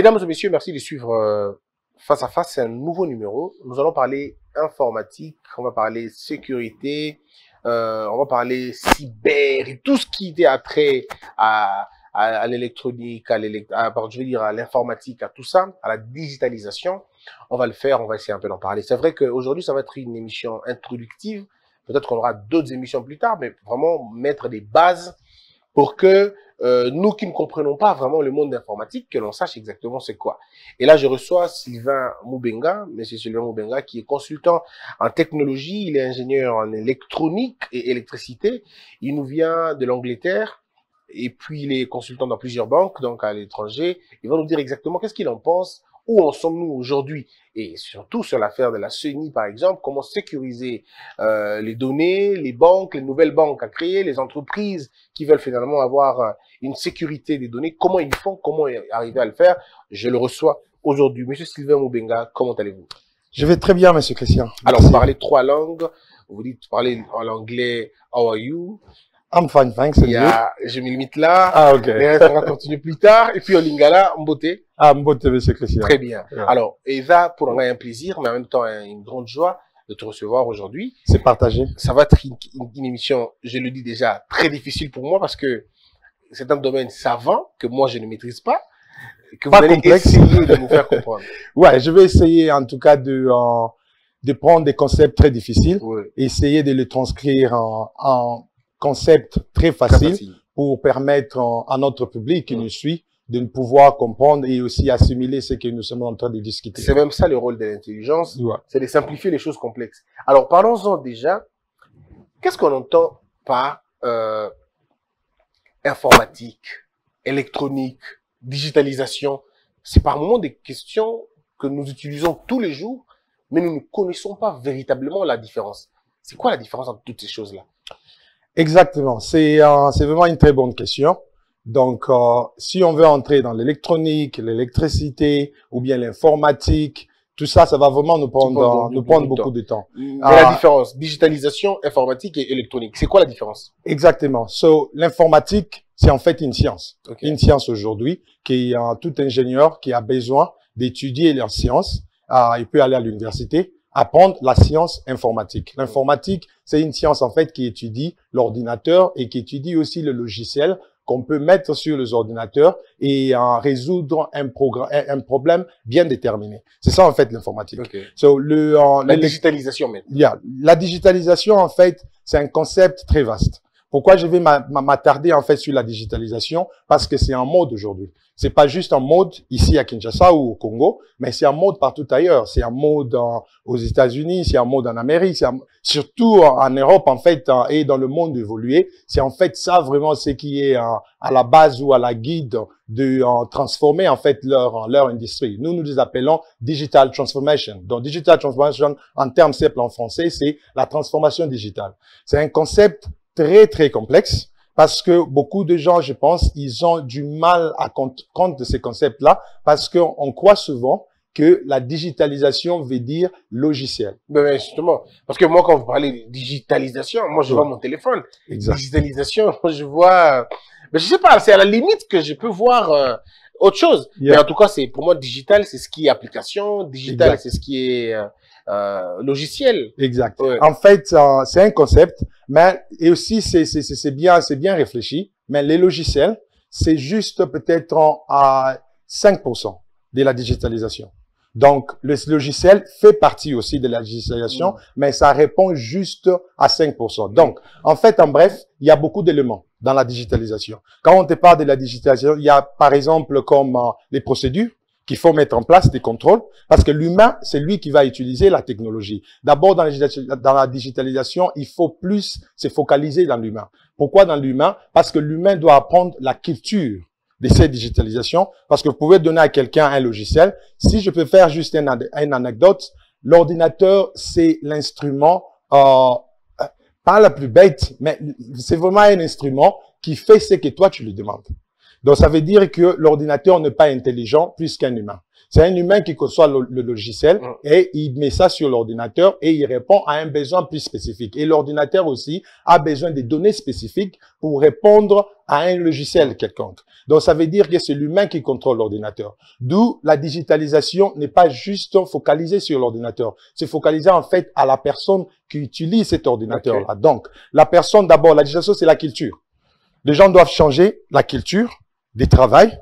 Mesdames et messieurs, merci de suivre euh, Face à Face. C'est un nouveau numéro. Nous allons parler informatique, on va parler sécurité, euh, on va parler cyber et tout ce qui était à, à, à l'électronique, à, à l'informatique, à tout ça, à la digitalisation. On va le faire, on va essayer un peu d'en parler. C'est vrai qu'aujourd'hui, ça va être une émission introductive. Peut-être qu'on aura d'autres émissions plus tard, mais vraiment mettre des bases pour que euh, nous qui ne comprenons pas vraiment le monde informatique, que l'on sache exactement c'est quoi. Et là, je reçois Sylvain Moubenga, Monsieur Sylvain Moubenga, qui est consultant en technologie, il est ingénieur en électronique et électricité. Il nous vient de l'Angleterre et puis il est consultant dans plusieurs banques, donc à l'étranger. Il va nous dire exactement qu'est-ce qu'il en pense où en sommes-nous aujourd'hui Et surtout sur l'affaire de la CENI, par exemple, comment sécuriser euh, les données, les banques, les nouvelles banques à créer, les entreprises qui veulent finalement avoir euh, une sécurité des données, comment ils font, comment arriver à le faire Je le reçois aujourd'hui. Monsieur Sylvain Moubenga, comment allez-vous Je vais très bien, monsieur Christian. Alors, vous parlez trois langues, vous dites parler en anglais, how are you thanks. je me limite là. Ah, ok. Les on va continuer plus tard. Et puis, au Lingala, beauté. Ah, Mbote, monsieur Christian. Très bien. Alors, Eva, pour moi, un plaisir, mais en même temps, une grande joie de te recevoir aujourd'hui. C'est partagé. Ça va être une, émission, je le dis déjà, très difficile pour moi parce que c'est un domaine savant que moi, je ne maîtrise pas. Que vous allez complexe. essayer de nous faire comprendre. ouais, je vais essayer, en tout cas, de, de prendre des concepts très difficiles. Essayer de les transcrire en, en concept très facile, pour permettre à notre public qui nous suit de pouvoir comprendre et aussi assimiler ce que nous sommes en train de discuter. C'est même ça le rôle de l'intelligence, c'est de simplifier les choses complexes. Alors parlons-en déjà. Qu'est-ce qu'on entend par euh, informatique, électronique, digitalisation C'est par moments des questions que nous utilisons tous les jours, mais nous ne connaissons pas véritablement la différence. C'est quoi la différence entre toutes ces choses-là Exactement. Euh, c'est vraiment une très bonne question. Donc, euh, si on veut entrer dans l'électronique, l'électricité ou bien l'informatique, tout ça, ça va vraiment nous prendre, euh, nous prendre beaucoup de temps. Mais la différence, digitalisation, informatique et électronique, c'est quoi la différence Exactement. So, l'informatique, c'est en fait une science. Une science aujourd'hui qui, tout ingénieur qui a besoin d'étudier leur sciences, il peut aller à l'université, apprendre la science informatique. L'informatique, c'est une science en fait qui étudie l'ordinateur et qui étudie aussi le logiciel qu'on peut mettre sur les ordinateurs et en résoudre un, un problème bien déterminé. C'est ça en fait l'informatique. So, le, Yeah. La digitalisation en fait, c'est un concept très vaste. Pourquoi je vais m'attarder en fait sur la digitalisation Parce que c'est en mode aujourd'hui. C'est pas juste en mode ici à Kinshasa ou au Congo, mais c'est un mode partout ailleurs. C'est un mode aux États-Unis, c'est un mode en Amérique, c'est surtout en, Europe en fait hein, et dans le monde évolué. C'est en fait ça vraiment ce qui est euh, à la base ou à la guide de transformer en fait leur leur industrie. Nous nous les appelons digital transformation. Donc digital transformation en termes simples en français, c'est la transformation digitale. C'est un concept très, très complexe parce que beaucoup de gens, je pense, ils ont du mal à compte de ces concepts-là parce qu'on croit souvent que la digitalisation veut dire logiciel. Ben, ben justement, parce que moi, quand vous parlez de digitalisation, moi, je vois mon téléphone. Digitalisation, je vois... Mais ben, je sais pas, c'est à la limite que je peux voir euh, autre chose. Mais en tout cas, c'est pour moi, digital, c'est ce qui est application. Digital, c'est ce qui est... Euh, euh, logiciel. Exact. En fait, c'est un concept, mais et aussi c'est bien c'est bien réfléchi. Mais les logiciels, c'est juste peut-être à 5% de la digitalisation. Donc, le logiciel fait partie aussi de la digitalisation, mm. mais ça répond juste à 5%. Donc, en fait, en bref, il y a beaucoup d'éléments dans la digitalisation. Quand on te parle de la digitalisation, il y a par exemple comme euh, les procédures, qu'il faut mettre en place des contrôles, parce que l'humain, c'est lui qui va utiliser la technologie. D'abord, dans, la digitalisation, il faut plus se focaliser dans l'humain. Pourquoi dans l'humain Parce que l'humain doit apprendre la culture de cette digitalisation, parce que vous pouvez donner à quelqu'un un logiciel. Si je peux faire juste une, anecdote, l'ordinateur, c'est l'instrument, euh, pas la plus bête, mais c'est vraiment un instrument qui fait ce que toi, tu lui demandes. Donc, ça veut dire que l'ordinateur n'est pas intelligent plus qu'un humain. C'est un humain qui conçoit le, logiciel mm. et il met ça sur l'ordinateur et il répond à un besoin plus spécifique. Et l'ordinateur aussi a besoin des données spécifiques pour répondre à un logiciel quelconque. Donc, ça veut dire que c'est l'humain qui contrôle l'ordinateur. D'où la digitalisation n'est pas juste focalisée sur l'ordinateur. C'est focalisé en fait à la personne qui utilise cet ordinateur-là. Donc, la personne d'abord, la digitalisation, c'est la culture. Les gens doivent changer la culture des travail,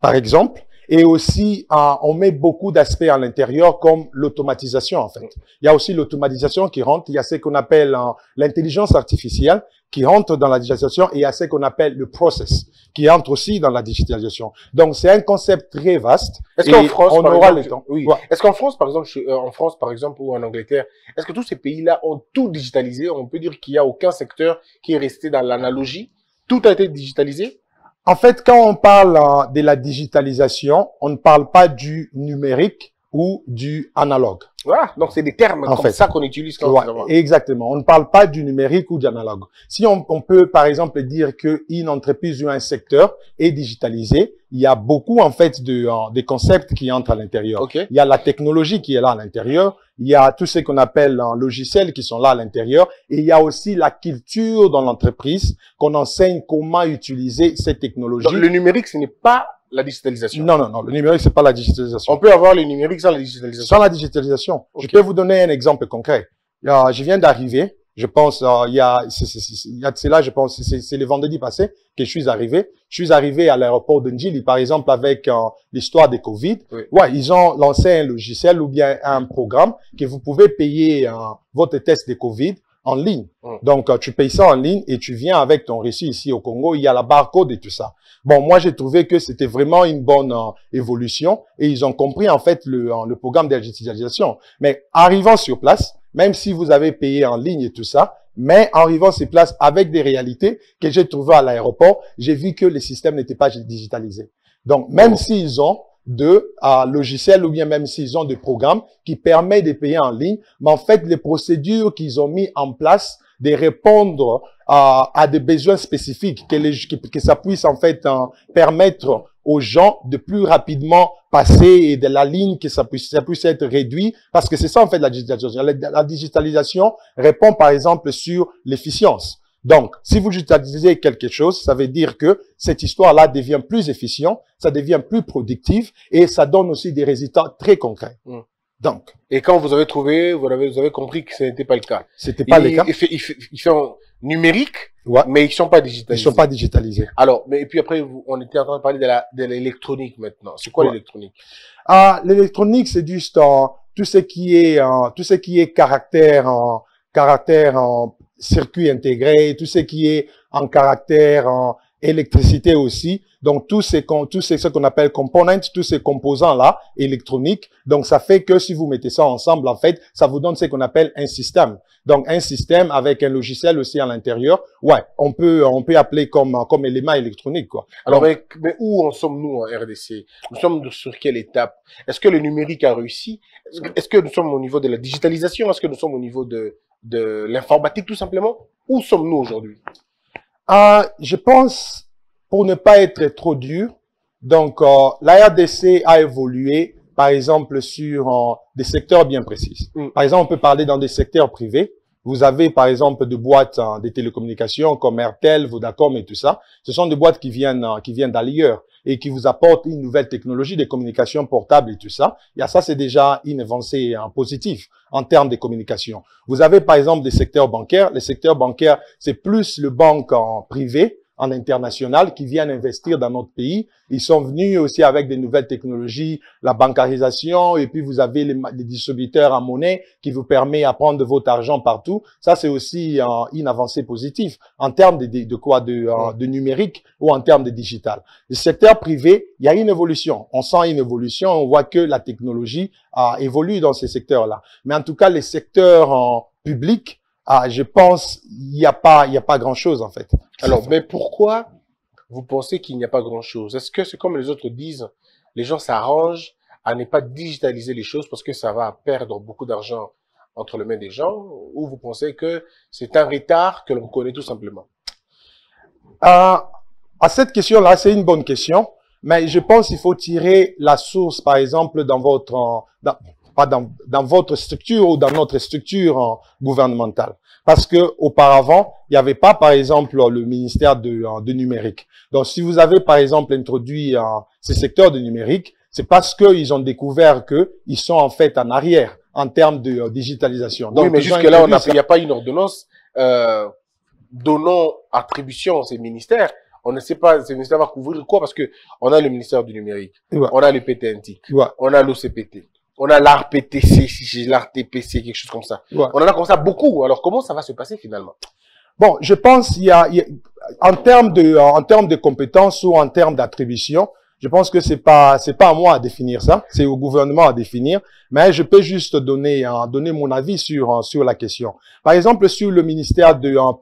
par exemple, et aussi, euh, on met beaucoup d'aspects à l'intérieur, comme l'automatisation, en fait. Il y a aussi l'automatisation qui rentre, il y a ce qu'on appelle euh, l'intelligence artificielle qui rentre dans la digitalisation, et il y a ce qu'on appelle le process, qui entre aussi dans la digitalisation. Donc, c'est un concept très vaste. Est-ce qu'en France, on aura le temps. Oui. Est-ce qu'en France, par exemple, euh, en France, par exemple, ou en Angleterre, est-ce que tous ces pays-là ont tout digitalisé On peut dire qu'il n'y a aucun secteur qui est resté dans l'analogie. Tout a été digitalisé en fait, quand on parle euh, de la digitalisation, on ne parle pas du numérique, ou du analogue. Voilà, donc c'est des termes en comme fait. ça qu'on utilise quand Exactement, on ne parle pas du numérique ou du analogue. Si on, peut par exemple dire qu'une entreprise ou un secteur est digitalisé, il y a beaucoup en fait de, euh, des concepts qui entrent à l'intérieur. Il y a la technologie qui est là à l'intérieur, il y a tout ce qu'on appelle en logiciel qui sont là à l'intérieur et il y a aussi la culture dans l'entreprise qu'on enseigne comment utiliser ces technologie. Donc le numérique, ce n'est pas la digitalisation Non, non, non. Le numérique, c'est pas la digitalisation. On peut avoir le numérique sans la digitalisation. Sans la digitalisation. Je peux vous donner un exemple concret. Je viens d'arriver. Je pense, euh, il y a, c'est là, je pense, c'est le vendredi passé que je suis arrivé. Je suis arrivé à l'aéroport de par exemple, avec euh, l'histoire des Covid. Ouais, ils ont lancé un logiciel ou bien un programme que vous pouvez payer euh, votre test de Covid en ligne. Mm. Donc, euh, tu payes ça en ligne et tu viens avec ton récit ici au Congo. Il y a la barcode et tout ça. Bon, moi, j'ai trouvé que c'était vraiment une bonne euh, évolution et ils ont compris, en fait, le, euh, le programme de digitalisation. Mais arrivant sur place, même si vous avez payé en ligne et tout ça, mais en arrivant sur place avec des réalités que j'ai trouvées à l'aéroport, j'ai vu que les systèmes n'étaient pas digitalisés. Donc, même mm. s'ils ont de logiciels ou bien même s'ils ont des programmes qui permettent de payer en ligne. Mais en fait, les procédures qu'ils ont mis en place de répondre à des besoins spécifiques, que, les, ça puisse en fait permettre aux gens de plus rapidement passer et de la ligne que ça puisse, ça puisse être réduit, parce que c'est ça en fait la digitalisation. la digitalisation répond par exemple sur l'efficience. Donc, si vous digitalisez quelque chose, ça veut dire que cette histoire-là devient plus efficient, ça devient plus productif et ça donne aussi des résultats très concrets. Mm. Donc. Et quand vous avez trouvé, vous avez, vous avez compris que ce n'était pas le cas. C'était pas le cas. Ils, sont numériques, mais ils sont pas digitalisés. Ils sont pas digitalisés. Alors, mais et puis après, on était en train de parler de l'électronique maintenant. C'est quoi l'électronique Ah, l'électronique, c'est juste euh, tout ce qui est en euh, tout ce qui est caractère en... caractère en circuit intégré, tout ce qui est en caractère, en électricité aussi. Donc, tout ce qu'on, tout ce, qu'on appelle component », tous ces composants-là, électroniques. Donc, ça fait que si vous mettez ça ensemble, en fait, ça vous donne ce qu'on appelle un système. Donc, un système avec un logiciel aussi à l'intérieur. Ouais, on peut, on peut appeler comme, comme élément électronique, quoi. Alors, mais, où en sommes-nous en RDC? Nous sommes sur quelle étape? Est-ce que le numérique a réussi? Est-ce que nous sommes au niveau de la digitalisation? Est-ce que nous sommes au niveau de, de l'informatique tout simplement Où sommes-nous aujourd'hui euh, Je pense, pour ne pas être trop dur, donc euh, la RDC a évolué, par exemple, sur euh, des secteurs bien précis. Mm. Par exemple, on peut parler dans des secteurs privés. Vous avez, par exemple, des boîtes de télécommunications comme Airtel, Vodacom et tout ça. Ce sont des boîtes qui viennent, qui viennent d'ailleurs et qui vous apporte une nouvelle technologie de communication portable et tout ça. Et ça, c'est déjà une avancée en positif en termes de communication. Vous avez par exemple des secteurs bancaires. Les secteurs bancaires, c'est plus le banque en privé en international qui viennent investir dans notre pays. Ils sont venus aussi avec des nouvelles technologies, la bancarisation, et puis vous avez les, distributeurs en monnaie qui vous permet à prendre votre argent partout. Ça, c'est aussi euh, une avancée positive en termes de, quoi euh, de, numérique ou en termes de digital. Le secteur privé, il y a une évolution. On sent une évolution. On voit que la technologie a euh, évolue dans ces secteurs-là. Mais en tout cas, les secteurs publics ah, je pense, il n'y a pas, il a pas grand chose, en fait. Alors, mais pourquoi vous pensez qu'il n'y a pas grand chose? Est-ce que c'est comme les autres disent, les gens s'arrangent à ne pas digitaliser les choses parce que ça va perdre beaucoup d'argent entre les mains des gens, ou vous pensez que c'est un retard que l'on connaît tout simplement? Ah, à cette question-là, c'est une bonne question, mais je pense qu'il faut tirer la source, par exemple, dans votre, pas dans, dans votre structure ou dans notre structure hein, gouvernementale. Parce que auparavant, il n'y avait pas, par exemple, le ministère de, hein, de, numérique. Donc, si vous avez, par exemple, introduit hein, ces secteurs de numérique, c'est parce qu'ils ont découvert qu'ils sont en fait en arrière en termes de euh, digitalisation. Donc, oui, mais jusque-là, il n'y a pas une ordonnance euh, donnant attribution à ces ministères. On ne sait pas, ces ministères vont couvrir quoi parce que on a le ministère du numérique, on a le PTNT, on a l'OCPT, on a l'ARPTC, si j'ai l'ARTPC, quelque chose comme ça. On en a comme ça beaucoup. Alors, comment ça va se passer finalement Bon, je pense qu'il y, a, en termes de, euh, en termes de compétences ou en termes d'attribution, je pense que c'est pas, c'est pas à moi à définir ça, c'est au gouvernement à définir. Mais je peux juste donner, euh, donner mon avis sur, euh, sur la question. Par exemple, sur le ministère de hein,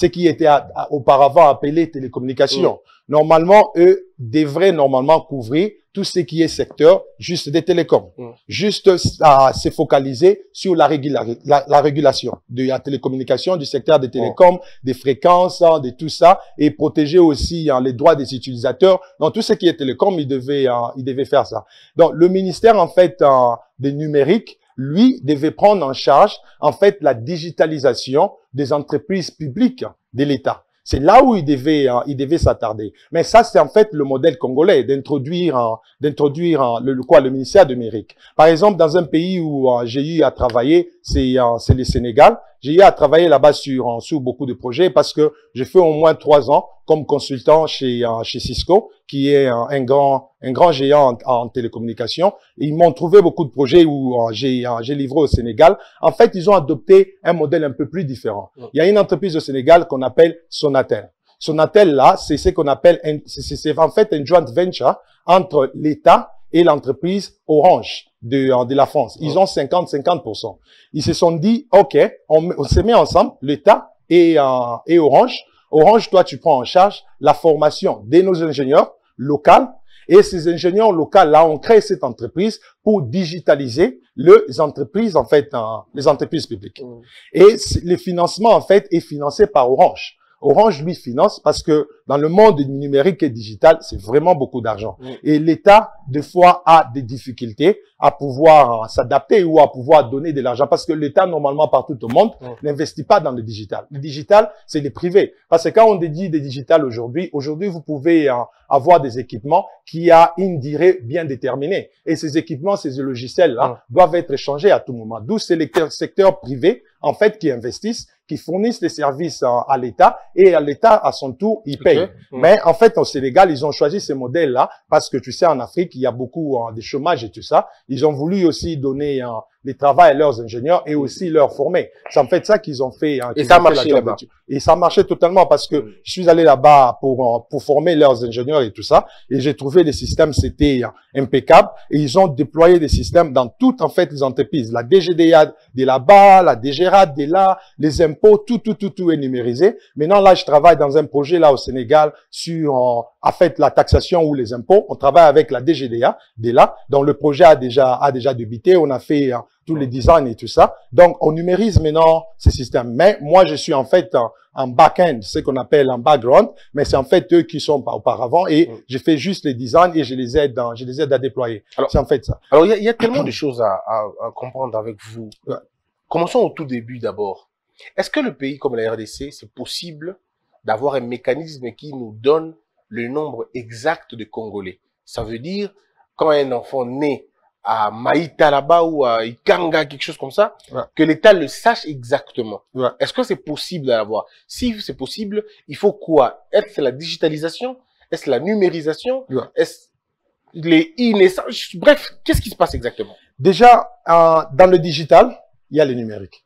ce qui était auparavant appelé télécommunication, mm. Normalement, eux devraient normalement couvrir tout ce qui est secteur juste des télécoms, mm. juste euh, à se focaliser sur la, régulation de la télécommunication, du secteur des mm. télécoms, des fréquences, hein, de tout ça, et protéger aussi hein, les droits des utilisateurs. Dans tout ce qui est télécom, ils devaient, hein, ils devaient faire ça. Donc, le ministère, en fait, des numériques, lui, devait prendre en charge, en fait, la digitalisation des entreprises publiques de l'État. C'est là où il devait, euh, il devait s'attarder. Mais ça, c'est en fait le modèle congolais d'introduire, euh, d'introduire euh, le quoi, le ministère numérique. Par exemple, dans un pays où j'ai eu à travailler, euh, c'est le Sénégal. J'ai eu à travailler là-bas sur euh, sur beaucoup de projets parce que j'ai fait au moins trois ans comme consultant chez euh, Cisco, qui est un grand géant en, télécommunication. télécommunications. ils m'ont trouvé beaucoup de projets où j'ai j'ai livré au Sénégal. En fait, ils ont adopté un modèle un peu plus différent. Il y a une entreprise au Sénégal qu'on appelle Sonatel. Sonatel là, c'est ce qu'on appelle c'est en fait un joint venture entre l'État et l'entreprise Orange. Euh, de, la France. Ils oh. ont 50-50%. Ils se sont dit, OK, on, se met ensemble, l'État et, euh, et Orange. Orange, toi, tu prends en charge la formation de nos ingénieurs locaux. Et ces ingénieurs locaux, là, ont créé cette entreprise pour digitaliser les entreprises, en fait, euh, les entreprises publiques. Oh. Et le financement, en fait, est financé par Orange. Orange, lui, finance parce que dans le monde numérique et digital, c'est vraiment beaucoup d'argent. Et l'État, des fois, a des difficultés à pouvoir s'adapter ou à pouvoir donner de l'argent parce que l'État, normalement, partout au monde, n'investit pas dans le digital. Le digital, c'est le privé. Parce que quand on dédie des digital aujourd'hui, aujourd'hui, vous pouvez euh, avoir des équipements qui a une durée bien déterminée. Et ces équipements, ces logiciels-là, doivent être échangés à tout moment. D'où c'est le secteur privé en fait, qui investissent, qui fournissent les services à l'État et à l'État, à son tour, ils paye. Mm. Mais en fait, au Sénégal, ils ont choisi ce modèle-là parce que, tu sais, en Afrique, il y a beaucoup hein, de chômage et tout ça. Ils ont voulu aussi donner... un. Hein, les à leurs ingénieurs et aussi leur former. C'est en fait ça qu'ils ont fait. Hein, et ça marchait. Et ça marchait totalement parce que je suis allé là-bas pour euh, pour former leurs ingénieurs et tout ça. Et j'ai trouvé les systèmes, c'était euh, impeccable. Et ils ont déployé des systèmes dans toutes en fait les entreprises. La DGDA, de là-bas, la DGRA, de là, les impôts, tout, tout, tout, tout est numérisé. Maintenant, là, je travaille dans un projet là au Sénégal sur euh, en fait la taxation ou les impôts. On travaille avec la DGDA de là, dont le projet a déjà a déjà débuté. On a fait tous les designs et tout ça. Donc, on numérise maintenant ces systèmes. Mais moi, je suis en fait en, back-end, ce qu'on appelle en background, mais c'est en fait eux qui sont auparavant et mm. je fais juste les designs et je les aide, dans, je les aide à déployer. C'est en fait ça. Alors, il y, a tellement de choses à, comprendre avec vous. Commençons au tout début d'abord. Est-ce que le pays comme la RDC, c'est possible d'avoir un mécanisme qui nous donne le nombre exact de Congolais Ça veut dire, quand un enfant naît à Maïta là-bas ou à Ikanga, quelque chose comme ça, que l'État le sache exactement. Est-ce que c'est possible d'avoir Si c'est possible, il faut quoi Est-ce la digitalisation Est-ce la numérisation Est-ce les Bref, qu'est-ce qui se passe exactement Déjà, euh, dans le digital, il y a le numérique.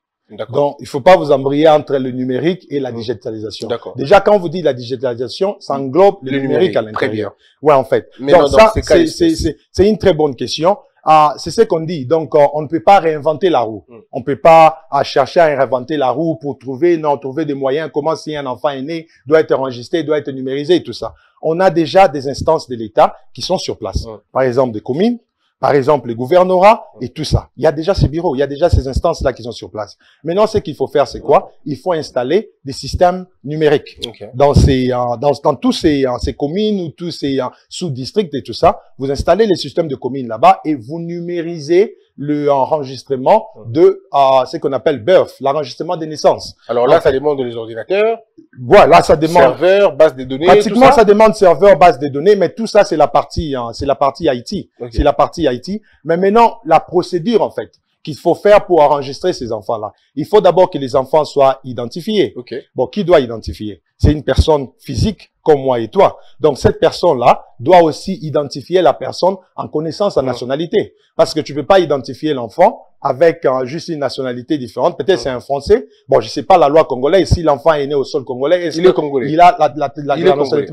Donc, il ne faut pas vous embrayer entre le numérique et la hmm. digitalisation. Déjà, quand on vous dit la digitalisation, ça englobe le, numérique, à l'intérieur. Ouais, en fait. Mais donc, ça, c'est une très bonne question ah, c'est ce qu'on dit. Donc, euh, on ne peut pas réinventer la roue. Hmm. On ne peut pas euh, chercher à réinventer la roue pour trouver, non, trouver des moyens, comment si un enfant est né, doit être enregistré, doit être numérisé et tout ça. On a déjà des instances de l'État qui sont sur place. Hmm. Par exemple, des communes, par exemple les gouvernorat et tout ça. Il y a déjà ces bureaux, il y a déjà ces instances-là qui sont sur place. Maintenant, ce qu'il faut faire, c'est quoi Il faut installer des systèmes numériques dans ces, euh, dans, tous ces, euh, ces communes ou tous ces euh, sous-districts et tout ça. Vous installez les systèmes de communes là-bas et vous numérisez l'enregistrement de euh, ce qu'on appelle birth, l'enregistrement des naissances. Alors là, ça demande les ordinateurs. Voilà, ça demande serveur, base de données. Pratiquement, ça? demande serveur, base de données, mais tout ça, c'est la partie, hein, c'est la partie IT, c'est la partie IT. Mais maintenant, la procédure en fait, qu'il faut faire pour enregistrer ces enfants-là. Il faut d'abord que les enfants soient identifiés. Okay. Bon, qui doit identifier C'est une personne physique comme moi et toi. Donc cette personne-là doit aussi identifier la personne en connaissant sa nationalité. Parce que tu peux pas identifier l'enfant avec euh, juste une nationalité différente. Peut-être c'est un Français. Bon, je sais pas la loi congolaise. Si l'enfant est né au sol congolais, est il est congolais. Il a la, la, la, il la nationalité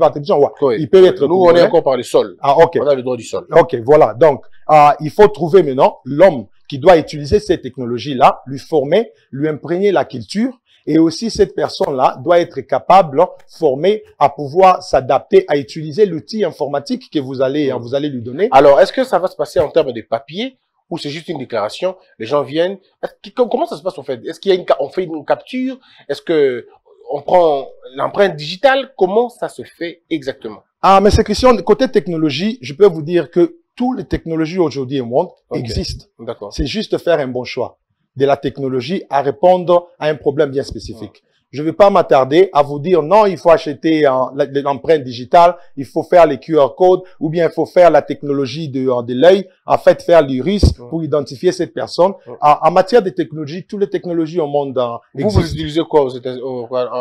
Il peut être Nous, on est encore par le sol. Ah, ok. On a le droit du sol. Ok, voilà. Donc, euh, il faut trouver maintenant l'homme qui doit utiliser ces technologies-là, lui former, lui imprégner la culture. Et aussi, cette personne-là doit être capable, formée, à pouvoir s'adapter, à utiliser l'outil informatique que vous allez, vous allez lui donner. Alors, est-ce que ça va se passer en termes de papier ou c'est juste une déclaration Les gens viennent. Comment ça se passe en fait Est-ce qu'il y a une, on fait une capture Est-ce que on prend l'empreinte digitale Comment ça se fait exactement ah, mais c'est question côté technologie, je peux vous dire que toutes les technologies aujourd'hui au monde existent. C'est juste faire un bon choix de la technologie à répondre à un problème bien spécifique. Je ne vais pas m'attarder à vous dire non, il faut acheter l'empreinte digitale, il faut faire les QR codes ou bien il faut faire la technologie de, euh, l'œil, en fait faire l'iris pour identifier cette personne. En, matière de technologie, toutes les technologies au monde existent. Vous, vous utilisez quoi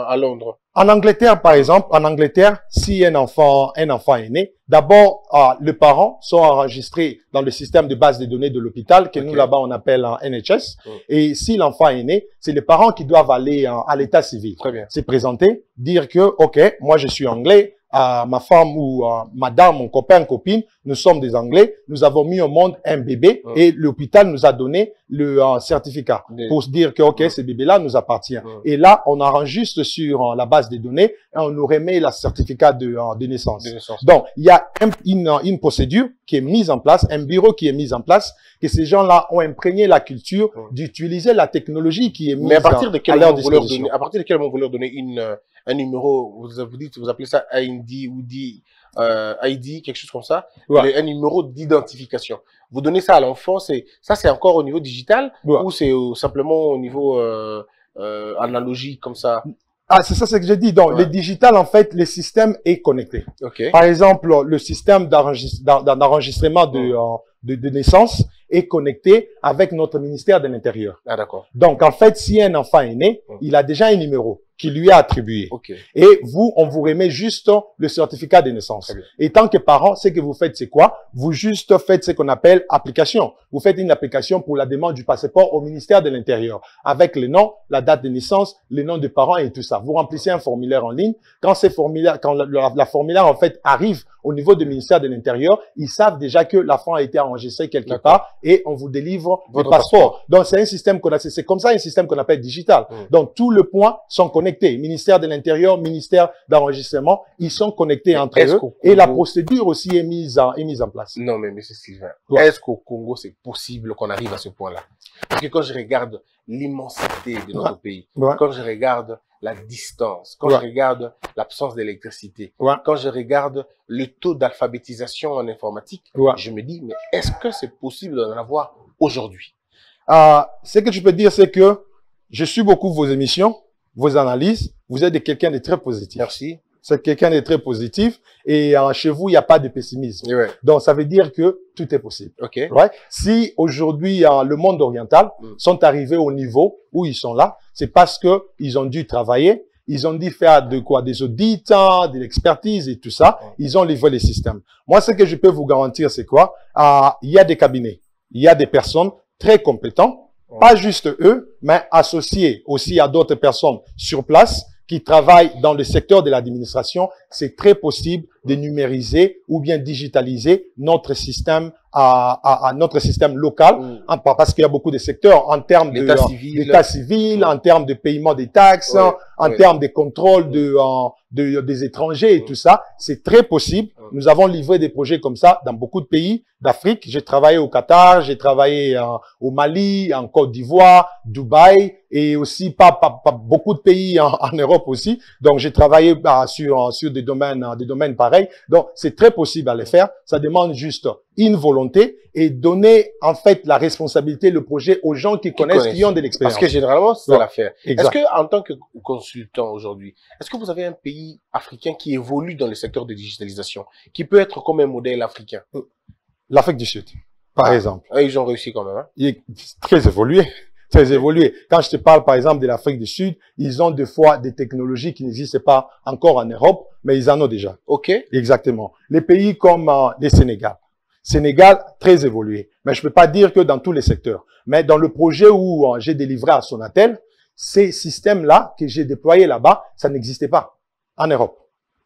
à Londres en Angleterre, par exemple, en Angleterre, si un enfant, un enfant est né, d'abord, euh, les parents sont enregistrés dans le système de base de données de l'hôpital, que nous là-bas on appelle NHS. Et si l'enfant est né, c'est les parents qui doivent aller à l'état civil. Très présenter, dire que, OK, moi je suis anglais, à ma femme ou madame, mon copain, copine, nous sommes des Anglais, nous avons mis au monde un bébé et l'hôpital nous a donné le euh, certificat pour se dire que, OK, ce bébé-là nous appartient. Et là, on juste sur euh, la base des données et on nous remet le certificat euh, de, naissance. Donc, il y a une, procédure qui est mise en place, un bureau qui est mise en place, que ces gens-là ont imprégné la culture d'utiliser la technologie qui est mise Mais à partir à partir de quel moment vous leur donnez une un numéro, vous, vous dites, vous appelez ça ID ou ID, euh, quelque chose comme ça, un numéro d'identification. Vous donnez ça à l'enfant, c'est ça, c'est encore au niveau digital ou c'est simplement au niveau euh, euh, analogique comme ça. Ah, c'est ça ce que j'ai dit. Donc, le digital, en fait, le système est connecté. Par exemple, le système d'enregistrement de, de, de, naissance est connecté avec notre ministère de l'Intérieur. Ah, d'accord. Donc, en fait, si un enfant est né, il a déjà un numéro qui lui a attribué. Et vous, on vous remet juste le certificat de naissance. Et tant que parent, ce que vous faites, c'est quoi Vous juste faites ce qu'on appelle application. Vous faites une application pour la demande du passeport au ministère de l'Intérieur avec le nom, la date de naissance, le nom des parents et tout ça. Vous remplissez un formulaire en ligne. Quand ces formulaires, quand la, formulaire en fait arrive au niveau du ministère de l'Intérieur, ils savent déjà que l'enfant a été enregistré quelque part et on vous délivre votre passeport. Donc c'est un système qu'on a, c'est comme ça un système qu'on appelle digital. Mmh. Donc tout le point sont connectés Ministère de l'Intérieur, ministère d'enregistrement, ils sont connectés entre eux. Et la procédure aussi est mise en, mise en place. Non, mais M. Sylvain, est-ce qu'au Congo, c'est possible qu'on arrive à ce point-là Parce que quand je regarde l'immensité de notre pays, quand je regarde la distance, quand je regarde l'absence d'électricité, quand je regarde le taux d'alphabétisation en informatique, je me dis, mais est-ce que c'est possible d'en avoir aujourd'hui ah, Ce que je peux dire, c'est que je suis beaucoup vos émissions vos analyses. Vous êtes quelqu'un de très positif. Merci. C'est quelqu'un de très positif et euh, chez vous, il n'y a pas de pessimisme. Donc, ça veut dire que tout est possible. OK. Si aujourd'hui, euh, le monde oriental mm. sont arrivés au niveau où ils sont là, c'est parce qu'ils ont dû travailler, ils ont dû faire de quoi Des audits, hein, de l'expertise et tout ça. Mm. Ils ont livré les systèmes. Moi, ce que je peux vous garantir, c'est quoi euh, Il y a des cabinets, il y a des personnes très compétentes pas juste eux, mais associés aussi à d'autres personnes sur place qui travaillent dans le secteur de l'administration. C'est très possible de numériser ou bien digitaliser notre système à, à, notre système local, mm. parce qu'il y a beaucoup de secteurs en termes d'état civil, civil en termes de paiement des taxes, en termes de contrôle de, de, des étrangers et tout ça. C'est très possible nous avons livré des projets comme ça dans beaucoup de pays d'Afrique. J'ai travaillé au Qatar, j'ai travaillé euh, au Mali, en Côte d'Ivoire, Dubaï et aussi pas, pas, beaucoup de pays en, Europe aussi. Donc j'ai travaillé bah, sur euh, sur des domaines euh, des domaines pareils. Donc c'est très possible à les faire. Ça demande juste une volonté et donner en fait la responsabilité, le projet aux gens qui, connaissent, qui ont de l'expérience. Parce que généralement, c'est ça l'affaire. Est-ce que en tant que consultant aujourd'hui, est-ce que vous avez un pays africain qui évolue dans le secteur de digitalisation, qui peut être comme un modèle africain euh, L'Afrique du Sud, par ah. exemple. Ah, ils ont réussi quand même. Hein? Il est très évolué très évolué. Quand je te parle, par exemple, de l'Afrique du Sud, ils ont des fois des technologies qui n'existent pas encore en Europe, mais ils en ont déjà. OK. Exactement. Les pays comme euh, le Sénégal. Sénégal, très évolué. Mais je ne peux pas dire que dans tous les secteurs. Mais dans le projet où euh, j'ai délivré à Sonatel, ces systèmes-là que j'ai déployés là-bas, ça n'existait pas en Europe.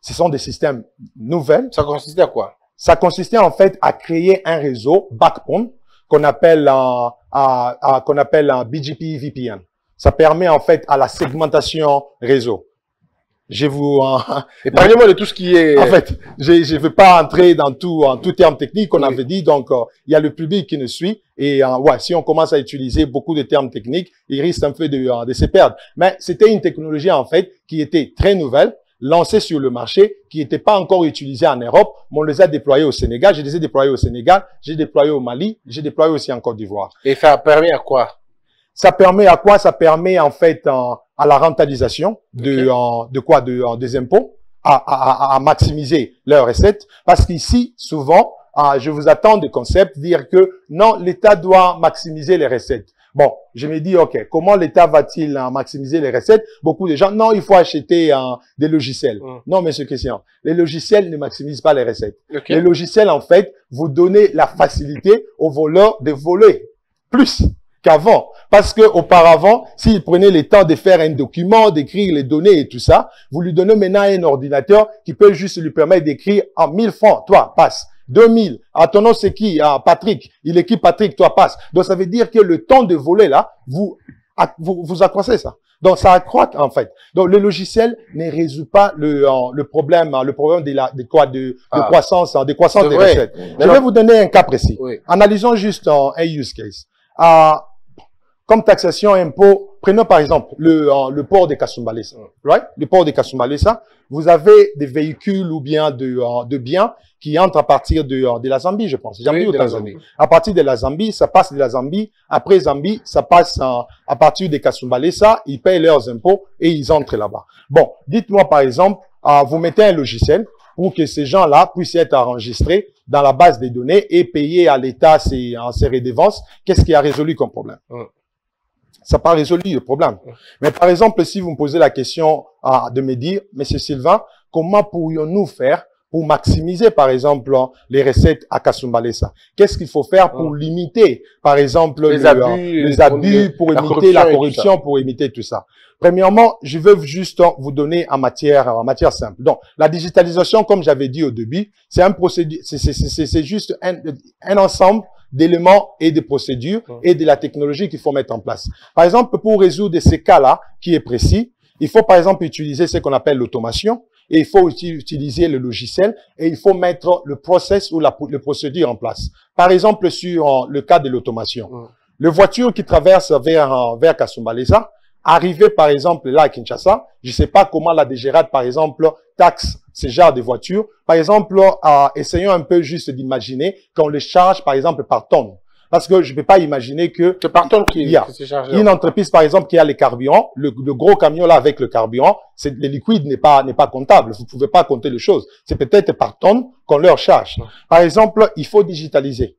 Ce sont des systèmes nouvelles. Ça consistait à quoi Ça consistait en fait à créer un réseau backbone qu'on appelle euh, qu'on appelle un euh, BGP VPN. Ça permet en fait à la segmentation réseau. Je vous euh, épargnez-moi de tout ce qui est. En fait, je je veux pas entrer dans tout en tout terme technique qu'on avait dit. Donc, euh, il y a le public qui nous suit et euh, ouais, si on commence à utiliser beaucoup de termes techniques, il risque un peu de, euh, de se perdre. Mais c'était une technologie en fait qui était très nouvelle, lancée sur le marché, qui n'était pas encore utilisée en Europe. Mais on les a déployés au Sénégal. Je les ai déployés au Sénégal. J'ai déployé au Mali. J'ai déployé aussi en Côte d'Ivoire. Et ça permet à quoi Ça permet à quoi Ça permet en fait. en à la rentabilisation de, de quoi de, des impôts, à, maximiser leurs recettes, parce qu'ici, souvent, ah, je vous attends des concepts, dire que non, l'État doit maximiser les recettes. Bon, je me dis, OK, comment l'État va-t-il hein, maximiser les recettes Beaucoup de gens, non, il faut acheter hein, des logiciels. Mm. Non, monsieur Christian, les logiciels ne maximisent pas les recettes. Les logiciels, en fait, vous donnez la facilité aux voleurs de voler plus qu'avant. Parce que auparavant, s'il prenait le temps de faire un document, d'écrire les données et tout ça, vous lui donnez maintenant un ordinateur qui peut juste lui permettre d'écrire en 1000 francs. Toi, passe. 2000. À ton nom, c'est qui? Patrick. Il est qui Patrick? Toi, passe. Donc, ça veut dire que le temps de voler, là, vous, vous, vous accroissez ça. Donc, ça accroît, en fait. Donc, le logiciel ne résout pas le, euh, le problème, hein, le problème de la, de quoi, de, ah. croissance, de hein, croissance des recettes. Je vais vous donner un cas précis. Analysons juste un use case comme taxation, impôt, prenons par exemple le, euh, le port de Kasumbalesa, mm. right? Le port de Kasumbalesa, vous avez des véhicules ou bien de, euh, de biens qui entrent à partir de, euh, de la Zambie, je pense. Zambie À partir de la Zambie, ça passe de la Zambie. Après Zambie, ça passe à partir de Kasumbalesa. Ils payent leurs impôts et ils entrent là-bas. Bon, dites-moi par exemple, vous mettez un logiciel pour que ces gens-là puissent être enregistrés dans la base des données et payer à l'État ces ces redevances. Qu'est-ce qui a résolu comme problème? Mm ça n'a pas résolu le problème. Mais par exemple, si vous me posez la question de me dire, Monsieur Sylvain, comment pourrions-nous faire pour maximiser, par exemple, hein, les recettes à Kasumbalesa Qu'est-ce qu'il faut faire pour limiter, par exemple, les, abus, hein, les abus, pour, éviter la corruption, pour limiter tout ça Premièrement, je veux juste vous donner en matière, en matière simple. Donc, la digitalisation, comme j'avais dit au début, c'est un procédé c'est juste un, un ensemble d'éléments et de procédures et de la technologie qu'il faut mettre en place. Par exemple, pour résoudre ces cas-là, qui est précis, il faut par exemple utiliser ce qu'on appelle l'automation et il faut utiliser le logiciel et il faut mettre le process ou la, le procédure en place. Par exemple, sur le cas de l'automation, le voiture qui traverse vers, vers Kasumbalesa, Arrivé, par exemple, là, à Kinshasa, je sais pas comment la dégérade, par exemple, taxe ce genre de voitures. Par exemple, euh, essayons un peu juste d'imaginer qu'on les charge, par exemple, par tonne. Parce que je ne peux pas imaginer que... C'est par tonne qu'il y a. une entreprise, par exemple, qui a les carburants, le, gros camion là avec le carburant, le liquide n'est pas, n'est pas comptable. Vous ne pouvez pas compter les choses. C'est peut-être par tonne qu'on leur charge. Par exemple, il faut digitaliser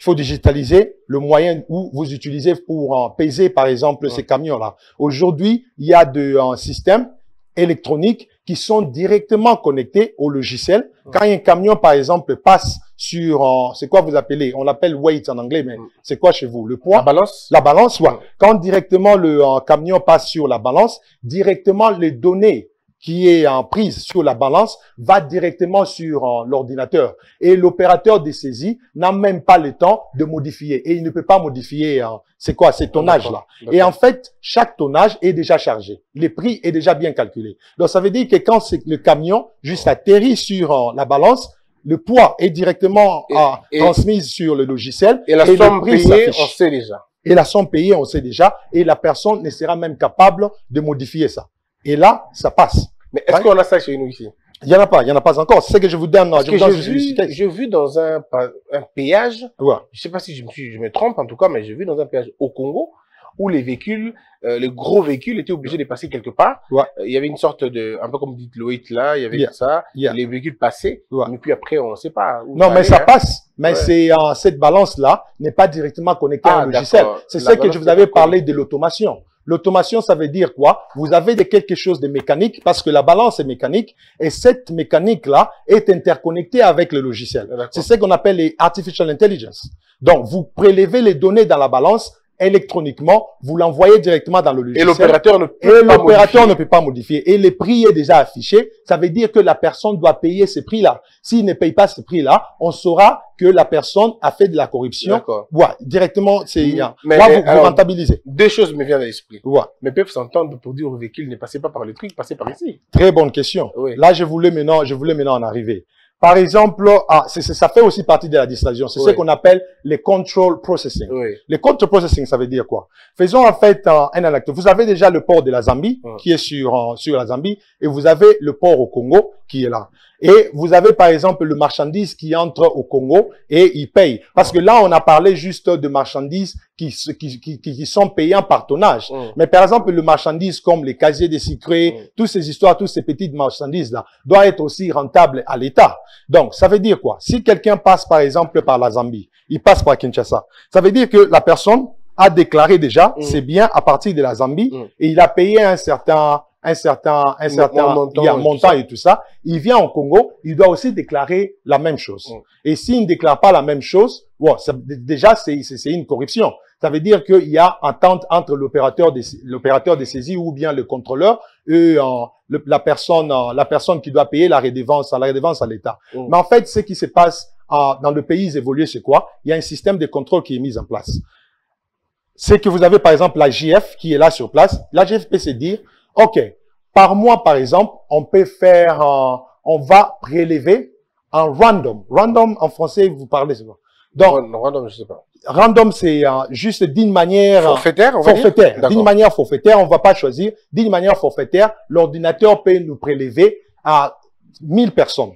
il faut digitaliser le moyen où vous utilisez pour peser, par exemple, ces camions-là. Aujourd'hui, il y a des systèmes électroniques qui sont directement connectés au logiciel. Quand un camion, par exemple, passe sur, c'est quoi vous appelez On l'appelle weight en anglais, mais c'est quoi chez vous Le poids La balance La balance, ouais. Quand directement le camion passe sur la balance, directement les données qui est en prise sur la balance va directement sur euh, l'ordinateur et l'opérateur de saisie n'a même pas le temps de modifier et il ne peut pas modifier euh, c'est quoi ces tonnages là et en fait chaque tonnage est déjà chargé le prix est déjà bien calculé donc ça veut dire que quand le camion juste atterrit sur euh, la balance le poids est directement transmis sur le logiciel et la somme payée on sait déjà et la somme payée on sait déjà et la personne ne sera même capable de modifier ça et là, ça passe. Mais est-ce qu'on a ça chez nous ici Il n'y en a pas, il n'y en a pas encore. C'est ce que je vous donne. Parce vu, vu dans un, un péage, je ne sais pas si je me, suis, je me trompe en tout cas, mais j'ai vu dans un péage au Congo, où les véhicules, euh, les gros véhicules étaient obligés de passer quelque part. Euh, il y avait une sorte de, un peu comme dites Loïc là, il y avait ça, les véhicules passaient, ouais. mais puis après on ne sait pas. Où non, mais ça hein. passe. Mais c'est euh, cette balance là n'est pas directement connectée à ah, un logiciel. C'est ça que je vous avais parlé de l'automation. L'automation, ça veut dire quoi Vous avez quelque chose de mécanique parce que la balance est mécanique et cette mécanique-là est interconnectée avec le logiciel. C'est ce qu'on appelle les artificial intelligence. Donc, vous prélevez les données dans la balance électroniquement, vous l'envoyez directement dans le logiciel. Et l'opérateur ne peut pas l'opérateur ne peut pas modifier. Et le prix est déjà affiché. Ça veut dire que la personne doit payer ces prix-là. S'il ne paye pas ce prix-là, on saura que la personne a fait de la corruption. Ouais, directement, c'est mmh. Mais, vous, Deux choses me viennent à l'esprit. Ouais. Mais peuvent s'entendre pour dire au véhicule ne passez pas par le truc, passez par ici. Très bonne question. Là, je voulais maintenant, je voulais maintenant en arriver. Par exemple, ah, ça fait aussi partie de la distraction. C'est ce qu'on appelle le « control processing. Le « control processing, ça veut dire quoi Faisons en fait un, un Vous avez déjà le port de la Zambie, qui est sur, euh, sur la Zambie, et vous avez le port au Congo, qui est là. Et vous avez par exemple le marchandise qui entre au Congo et il paye. Parce que là, on a parlé juste de marchandises qui, qui, qui, qui sont payées par tonnage. Mm. Mais par exemple, le marchandise comme les casiers des secrets, mm. toutes ces histoires, toutes ces petites marchandises-là, doit être aussi rentable à l'État. Donc, ça veut dire quoi Si quelqu'un passe par exemple par la Zambie, il passe par Kinshasa, ça veut dire que la personne a déclaré déjà ses mm. biens à partir de la Zambie et il a payé un certain un certain, un certain montant, il y a montant et tout, ça. Il vient au Congo, il doit aussi déclarer la même chose. Mm. Et s'il ne déclare pas la même chose, bon, déjà, c'est une corruption. Ça veut dire qu'il y a entente entre l'opérateur de, l'opérateur de saisie ou bien le contrôleur et euh, la personne, euh, la personne qui doit payer la redevance, la redevance à l'État. Mm. Mais en fait, ce qui se passe euh, dans le pays évolué, c'est quoi? Il y a un système de contrôle qui est mis en place. C'est que vous avez, par exemple, la JF qui est là sur place. La peut se dire, OK. Par mois, par exemple, on peut faire, euh, on va prélever en random. Random, en français, vous parlez, c'est quoi? Donc, random, je sais pas. Random, c'est euh, juste d'une manière... Euh, forfaitaire, on va D'une manière forfaitaire, on va pas choisir. D'une manière forfaitaire, l'ordinateur peut nous prélever à 1000 personnes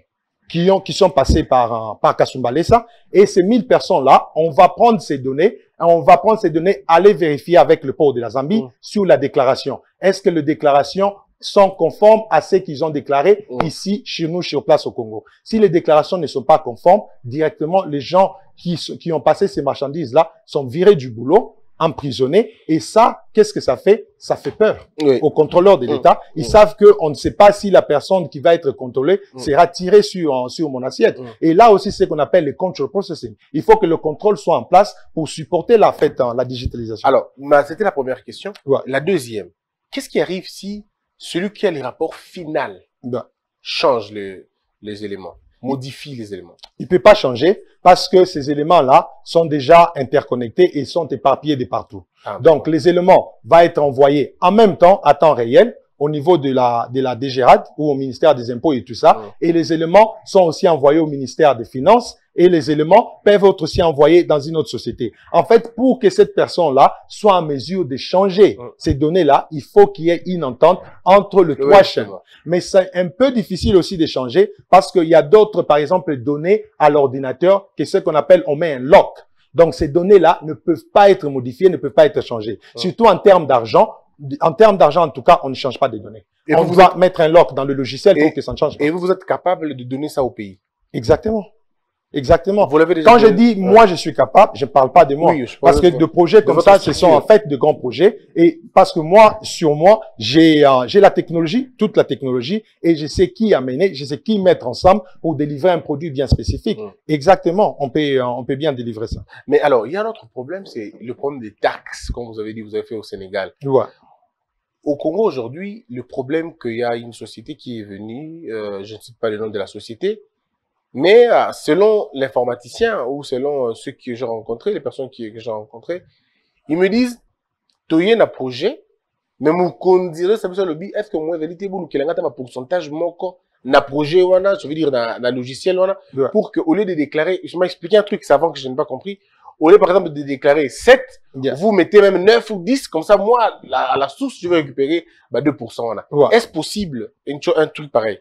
qui, ont, qui sont passés par, euh, par Kasumbalesa. Et ces 1000 personnes-là, on va prendre ces données, hein, on va prendre ces données, aller vérifier avec le port de la Zambie mm. sur la déclaration. Est-ce que les déclarations sont conformes à ce qu'ils ont déclaré mm. ici, chez nous, sur place au Congo Si les déclarations ne sont pas conformes, directement, les gens qui, qui ont passé ces marchandises-là sont virés du boulot emprisonné Et ça, qu'est-ce que ça fait Ça fait peur aux contrôleurs de mm. l'État. Ils mm. savent que on ne sait pas si la personne qui va être contrôlée mm. sera tirée sur sur mon assiette. Et là aussi, c'est ce qu'on appelle le control processing. Il faut que le contrôle soit en place pour supporter la fête, hein, la digitalisation. Alors, c'était la première question. La deuxième, qu'est-ce qui arrive si celui qui a les rapports final ben. change les éléments modifie les éléments. Il ne peut pas changer parce que ces éléments-là sont déjà interconnectés et sont éparpillés de partout. Ah. Donc, les éléments vont être envoyés en même temps à temps réel au niveau de la, de la DGRAD ou au ministère des impôts et tout ça. Et les éléments sont aussi envoyés au ministère des Finances et les éléments peuvent être aussi envoyés dans une autre société. En fait, pour que cette personne-là soit en mesure de changer ces données-là, il faut qu'il y ait une entente entre les trois chaînes. Mais c'est un peu difficile aussi de changer parce qu'il y a d'autres, par exemple, données à l'ordinateur que ce qu'on appelle, on met un lock. Donc ces données-là ne peuvent pas être modifiées, ne peuvent pas être changées. Surtout en termes d'argent, en termes d'argent, en tout cas, on ne change pas des données. on vous doit mettre un lock dans le logiciel pour que ça ne change pas. Et vous, êtes capable de donner ça au pays. Exactement. Exactement. Quand je dis moi je suis capable, je ne parle pas de moi. parce que de projets comme ça, ce sont en fait de grands projets. Et parce que moi, sur moi, euh, j'ai la technologie, toute la technologie, et je sais qui amener, je sais qui mettre ensemble pour délivrer un produit bien spécifique. Exactement. On peut euh, on peut bien délivrer ça. Mais alors, il y a un autre problème, c'est le problème des taxes, comme vous avez dit, vous avez fait au Sénégal. Oui. Au Congo aujourd'hui, le problème qu'il y a une société qui est venue, euh, je ne cite pas le nom de la société, mais euh, selon l'informaticien ou selon euh, ceux que j'ai rencontrés, les personnes que j'ai rencontrées, ils me disent, tu as un projet, mais vous conduire, ça le lobby, est-ce que moi, vérité, vous, un pourcentage, projet je veux dire, un logiciel pour que, au lieu de déclarer, je m'explique un truc avant que je n'ai pas compris, au lieu, par exemple, de déclarer 7, vous mettez même 9 ou 10. Comme ça, moi, à la source, je vais récupérer 2%. Bah, Est-ce possible un truc pareil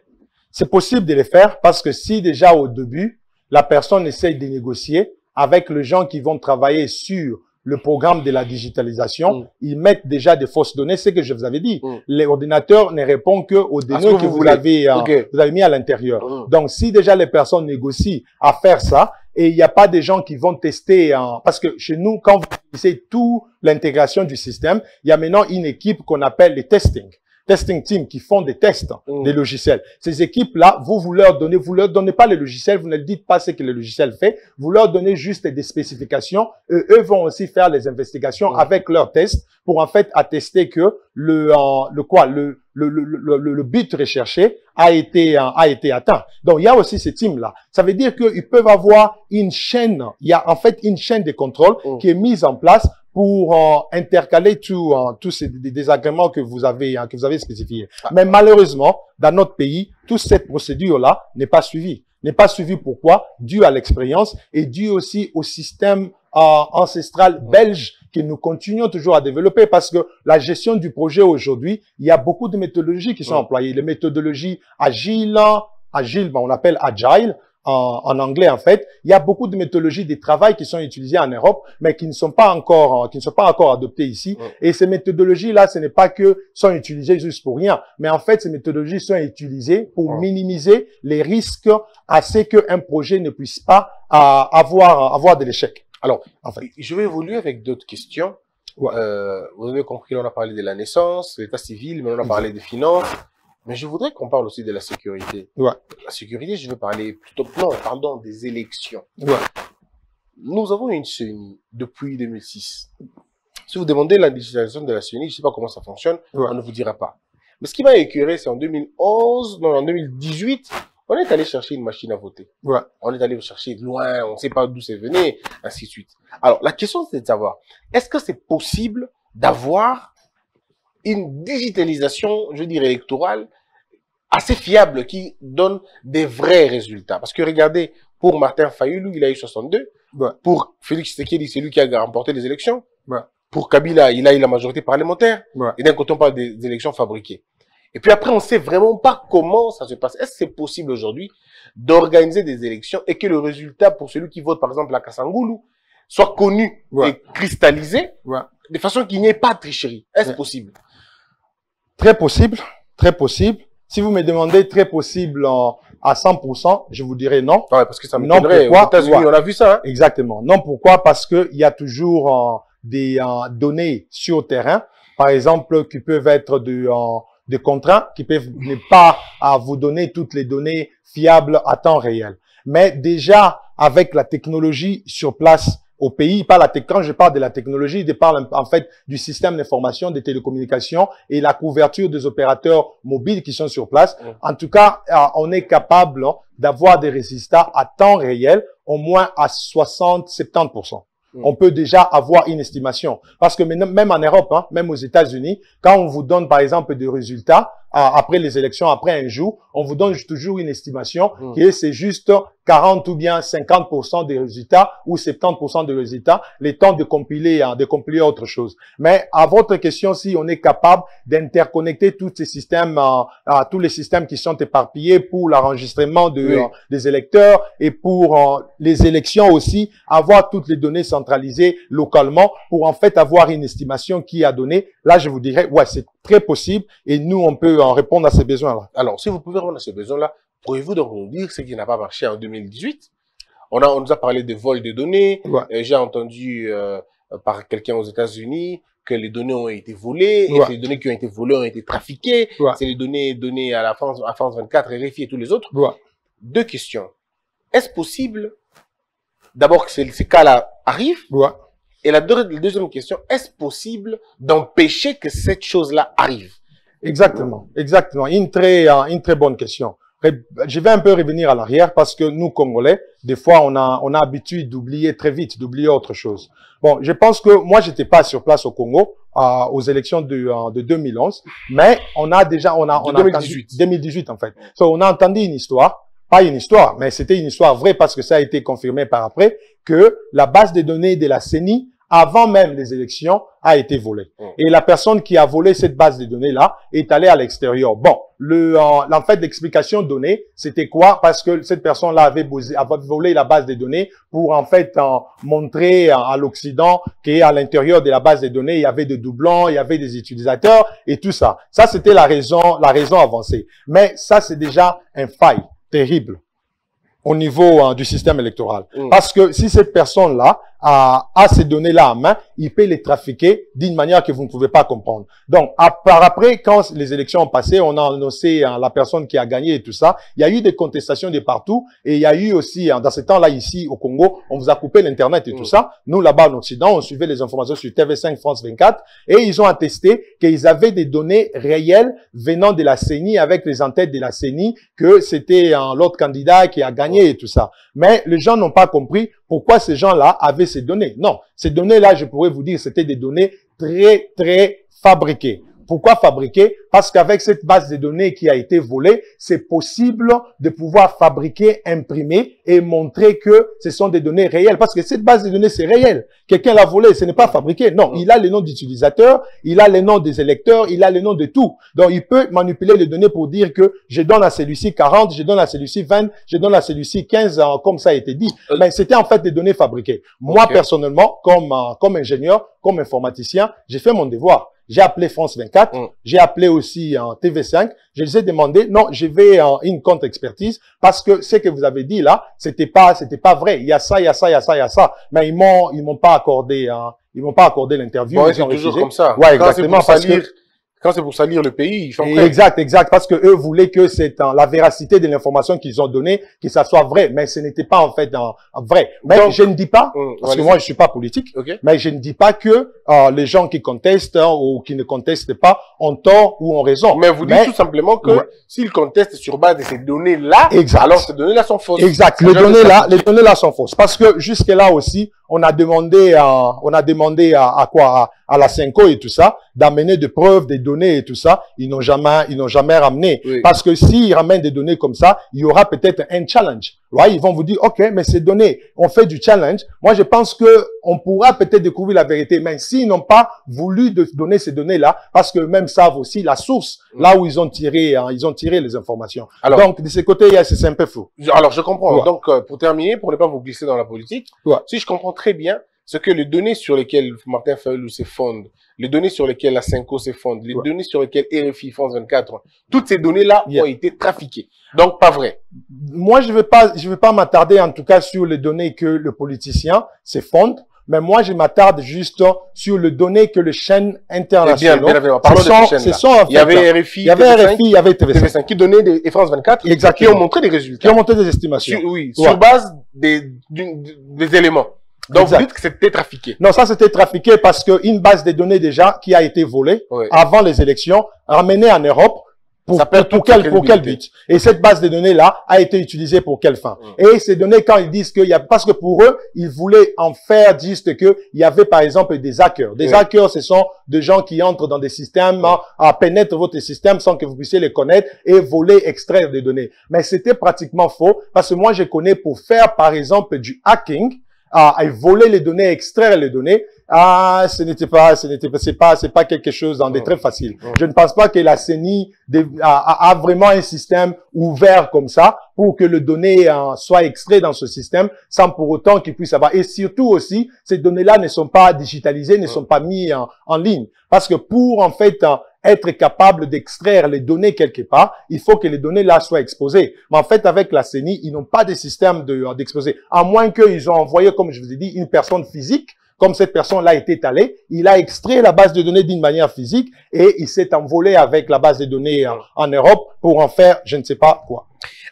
C'est possible de le faire parce que si déjà au début, la personne essaye de négocier avec les gens qui vont travailler sur le programme de la digitalisation, mm. ils mettent déjà des fausses données, c'est ce que je vous avais dit. Mm. Les ordinateurs ne répondent que aux données que, vous, l'avez, euh, vous avez mis à l'intérieur. Mm. Donc, si déjà les personnes négocient à faire ça, et il n'y a pas des gens qui vont tester, euh, parce que chez nous, quand vous utilisez tout l'intégration du système, il y a maintenant une équipe qu'on appelle les testing testing team qui font des tests mm. des logiciels. Ces équipes-là, vous, vous leur donnez, vous leur donnez pas les logiciels, vous ne dites pas ce que le logiciel fait, vous leur donnez juste des spécifications et eux vont aussi faire les investigations mm. avec leurs tests pour en fait attester que le, euh, le quoi, le, le, le, le, le, but recherché a été, euh, a été atteint. Donc, il y a aussi ces teams-là. Ça veut dire qu'ils peuvent avoir une chaîne, il y a en fait une chaîne de contrôle mm. qui est mise en place pour euh, intercaler tous euh, tous ces désagréments que vous avez hein, que vous avez spécifiés. Ah. Mais malheureusement, dans notre pays, toute cette procédure là n'est pas suivie. N'est pas suivie pourquoi Dû à l'expérience et dû aussi au système euh, ancestral belge que nous continuons toujours à développer parce que la gestion du projet aujourd'hui, il y a beaucoup de méthodologies qui sont employées, les méthodologies agiles, hein, agile, on l'appelle agile, en, en, anglais en fait. Il y a beaucoup de méthodologies de travail qui sont utilisées en Europe, mais qui ne sont pas encore, euh, qui ne sont pas encore adoptées ici. Et ces méthodologies-là, ce n'est pas que sont utilisées juste pour rien, mais en fait, ces méthodologies sont utilisées pour minimiser les risques à ce qu'un projet ne puisse pas euh, avoir, avoir de l'échec. Alors, je vais évoluer avec d'autres questions. Euh, vous avez compris, on a parlé de la naissance, l'état civil, mais on a parlé des finances. Mais je voudrais qu'on parle aussi de la sécurité. Ouais. La sécurité, je veux parler plutôt, non, pardon, des élections. Ouais. Nous avons une CENI depuis 2006. Si vous demandez la digitalisation de la CENI, je sais pas comment ça fonctionne, on ne vous dira pas. Mais ce qui m'a écœuré, c'est en 2011, non, en 2018, on est allé chercher une machine à voter. Ouais. On est allé chercher loin, on ne sait pas d'où c'est venu, ainsi de suite. Alors, la question, c'est de savoir, est-ce que c'est possible d'avoir une digitalisation, je dirais, électorale assez fiable qui donne des vrais résultats. Parce que regardez, pour Martin Fayoulou, il a eu 62. Pour Félix Tshisekedi, c'est lui qui a remporté les élections. Pour Kabila, il a eu la majorité parlementaire. Et d'un côté, on parle des élections fabriquées. Et puis après, on sait vraiment pas comment ça se passe. Est-ce que c'est possible aujourd'hui d'organiser des élections et que le résultat pour celui qui vote, par exemple, à Kassangoulou, soit connu et cristallisé de façon qu'il n'y ait pas de tricherie Est-ce possible Très possible, très possible. Si vous me demandez très possible à 100%, je vous dirais non. Ah ouais, parce que ça non, pourquoi, On a vu ça. Hein. Exactement. Non, pourquoi Parce qu'il y a toujours euh, des euh, données sur le terrain, par exemple, qui peuvent être de, contraintes, euh, de contrats, qui peuvent ne pas vous donner toutes les données fiables à temps réel. Mais déjà, avec la technologie sur place, au pays. quand je parle de la technologie, il parle en fait du système d'information des télécommunications et la couverture des opérateurs mobiles qui sont sur place. En tout cas, euh, on est capable hein, d'avoir des résistats à temps réel, au moins à 60-70% on peut déjà avoir une estimation. Parce que même en Europe, hein, même aux États-Unis, quand on vous donne par exemple des résultats, après les élections, après un jour, on vous donne toujours une estimation mm. qui est c'est juste 40 ou bien 50% des résultats ou 70% des résultats, les temps de compiler, hein, de compiler autre chose. Mais à votre question, si on est capable d'interconnecter tous ces systèmes, hein, à tous les systèmes qui sont éparpillés pour l'enregistrement euh, des électeurs et pour euh, les élections aussi, avoir toutes les données centrales centralisé localement pour en fait avoir une estimation qui a donné. Là, je vous dirais, ouais, c'est très possible et nous, on peut en répondre à ces besoins-là. Alors, si vous pouvez répondre à ces besoins-là, pourriez-vous donc nous dire ce qui n'a pas marché en 2018 on, a, on nous a parlé de vol de données. Euh, j'ai entendu euh, par quelqu'un aux États-Unis que les données ont été volées, les données qui ont été volées ont été trafiquées. C'est les données données à la France, à France 24, RFI et tous les autres. Deux questions. Est-ce possible, d'abord, que ces cas-là arrive. Ouais. Et la deuxième question, est-ce possible d'empêcher que cette chose-là arrive Exactement, exactement. Une très, euh, une très bonne question. Je vais un peu revenir à l'arrière parce que nous, Congolais, des fois, on a, on a habitude d'oublier très vite, d'oublier autre chose. Bon, je pense que moi, j'étais pas sur place au Congo euh, aux élections de, 2011, euh, mais on a déjà, on a, on a 2018. Entendu, 2018 en fait. on a entendu une histoire une histoire, mais c'était une histoire vraie parce que ça a été confirmé par après, que la base des données de la CENI, avant même les élections, a été volée. Mm. Et la personne qui a volé cette base de données-là est allée à l'extérieur. Bon, le, en fait, l'explication donnée, c'était quoi Parce que cette personne-là avait, volé la base de données pour, en fait, montrer à, à l'Occident qu'à l'intérieur de la base de données, il y avait des doublons, il y avait des utilisateurs et tout ça. Ça, c'était la raison, la raison avancée. Mais ça, c'est déjà un faille. terrível. au niveau hein, du système électoral. Mm. Parce que si cette personne-là a, ces données-là en main, il peut les trafiquer d'une manière que vous ne pouvez pas comprendre. Donc, à, par après, quand les élections ont passé, on a annoncé hein, la personne qui a gagné et tout ça. Il y a eu des contestations de partout. Et il y a eu aussi, hein, dans ce temps-là, ici, au Congo, on vous a coupé l'Internet et mm. tout ça. Nous, là-bas, en Occident, on suivait les informations sur TV5 France 24. Et ils ont attesté qu'ils avaient des données réelles venant de la CENI, avec les entêtes de la CENI, que c'était l'autre candidat qui a gagné et tout ça. Mais les gens n'ont pas compris pourquoi ces gens-là avaient ces données. Non, ces données-là, je pourrais vous dire, c'était des données très, très fabriquées. Pourquoi fabriquer Parce qu'avec cette base de données qui a été volée, c'est possible de pouvoir fabriquer, imprimer et montrer que ce sont des données réelles. Parce que cette base de données, c'est réel. Quelqu'un l'a volé, ce n'est pas fabriqué. Non, il a les noms d'utilisateurs, il a les noms des électeurs, il a les noms de tout. Donc, il peut manipuler les données pour dire que je donne à celui-ci 40, je donne à celui-ci 20, je donne à celui-ci 15, comme ça a été dit. Euh. Mais c'était en fait des données fabriquées. Moi, personnellement, euh, comme ingénieur, comme informaticien, j'ai fait mon devoir j'ai appelé France 24, mm. j'ai appelé aussi en euh, TV5, je les ai demandé, non, je vais en euh, une contre-expertise parce que ce que vous avez dit là, c'était pas, c'était pas vrai. Il y a ça, il y a ça, il y a ça, il y a ça. Mais ils m'ont, ils m'ont pas accordé, euh, ils m'ont pas accordé l'interview. comme ça. Ouais, exactement. parce que quand c'est pour salir le pays, ils Exact, exact, parce que eux voulaient que c'est la véracité de l'information qu'ils ont donnée, que ça soit vrai, mais ce n'était pas en fait vrai. Mais je ne dis pas, euh, parce que moi je suis pas politique, mais je ne dis pas que euh, les gens qui contestent hein, ou qui ne contestent pas ont tort ou ont raison. Mais vous dites tout simplement que s'ils contestent sur base de ces données-là, alors ces données-là sont fausses. Exact, les données-là, les données-là sont fausses, parce que jusque là aussi, on a demandé, à, on a demandé à, à quoi à, la CINCO et tout ça, d'amener des preuves, des données et tout ça. Ils n'ont jamais, ils n'ont jamais ramené. Parce que s'ils ramènent des données comme ça, il y aura peut-être un challenge. ils vont vous dire, OK, mais ces données, on fait du challenge. Moi, je pense que on pourra peut-être découvrir la vérité, même s'ils n'ont pas voulu de donner ces données-là, parce que même savent aussi la source, mm. là où ils ont tiré, hein, ils ont tiré les informations. Donc, de ce côté, c'est un peu fou. Alors, je comprends. Donc, euh, pour terminer, pour ne pas vous glisser dans la politique, si je comprends très très bien ce que les données sur lesquelles Martin Fayoulou s'effondre, les données sur lesquelles la Cinco s'effondre, les données sur lesquelles RFI France 24, toutes ces données-là ont été trafiquées. Donc, pas vrai. Moi, je ne veux pas, je veux pas m'attarder en tout cas sur les données que le politicien s'effondre, Mais moi, je m'attarde juste sur les données que les chaînes eh internationales. de il y avait RFI, il y avait RFI, il y avait TV5, qui donnait des, France 24, qui ont montré des résultats, qui ont montré des estimations, oui, sur base des, des éléments. Donc, vous dites que c'était trafiqué. Non, ça, c'était trafiqué parce qu'une base de données déjà qui a été volée avant les élections, ramenée en Europe, pour, quel, pour quel but Et cette base de données-là a été utilisée pour quelle fin Et ces données, quand ils disent qu'il y a... Parce que pour eux, ils voulaient en faire juste il y avait, par exemple, des hackers. Des hackers, ce sont des gens qui entrent dans des systèmes, à pénètrent votre système sans que vous puissiez les connaître et voler, extraire des données. Mais c'était pratiquement faux parce que moi, je connais pour faire, par exemple, du hacking, à, voler les données, extraire les données, ah, ce n'était pas, ce n'était pas, c'est pas, c'est pas quelque chose d'en très facile. Je ne pense pas que la CENI a, vraiment un système ouvert comme ça pour que le données euh, soient soit extrait dans ce système sans pour autant qu'il puisse avoir. Et surtout aussi, ces données-là ne sont pas digitalisées, ne sont pas mises en ligne. Parce que pour, en fait, euh, être capable d'extraire les données quelque part, il faut que les données là soient exposées. Mais en fait, avec la CENI, ils n'ont pas de système euh, d'exposé. à moins qu'ils ont envoyé, comme je vous ai dit, une personne physique, comme cette personne-là était allée, il a extrait la base de données d'une manière physique et il s'est envolé avec la base de données euh, en, Europe pour en faire je ne sais pas quoi.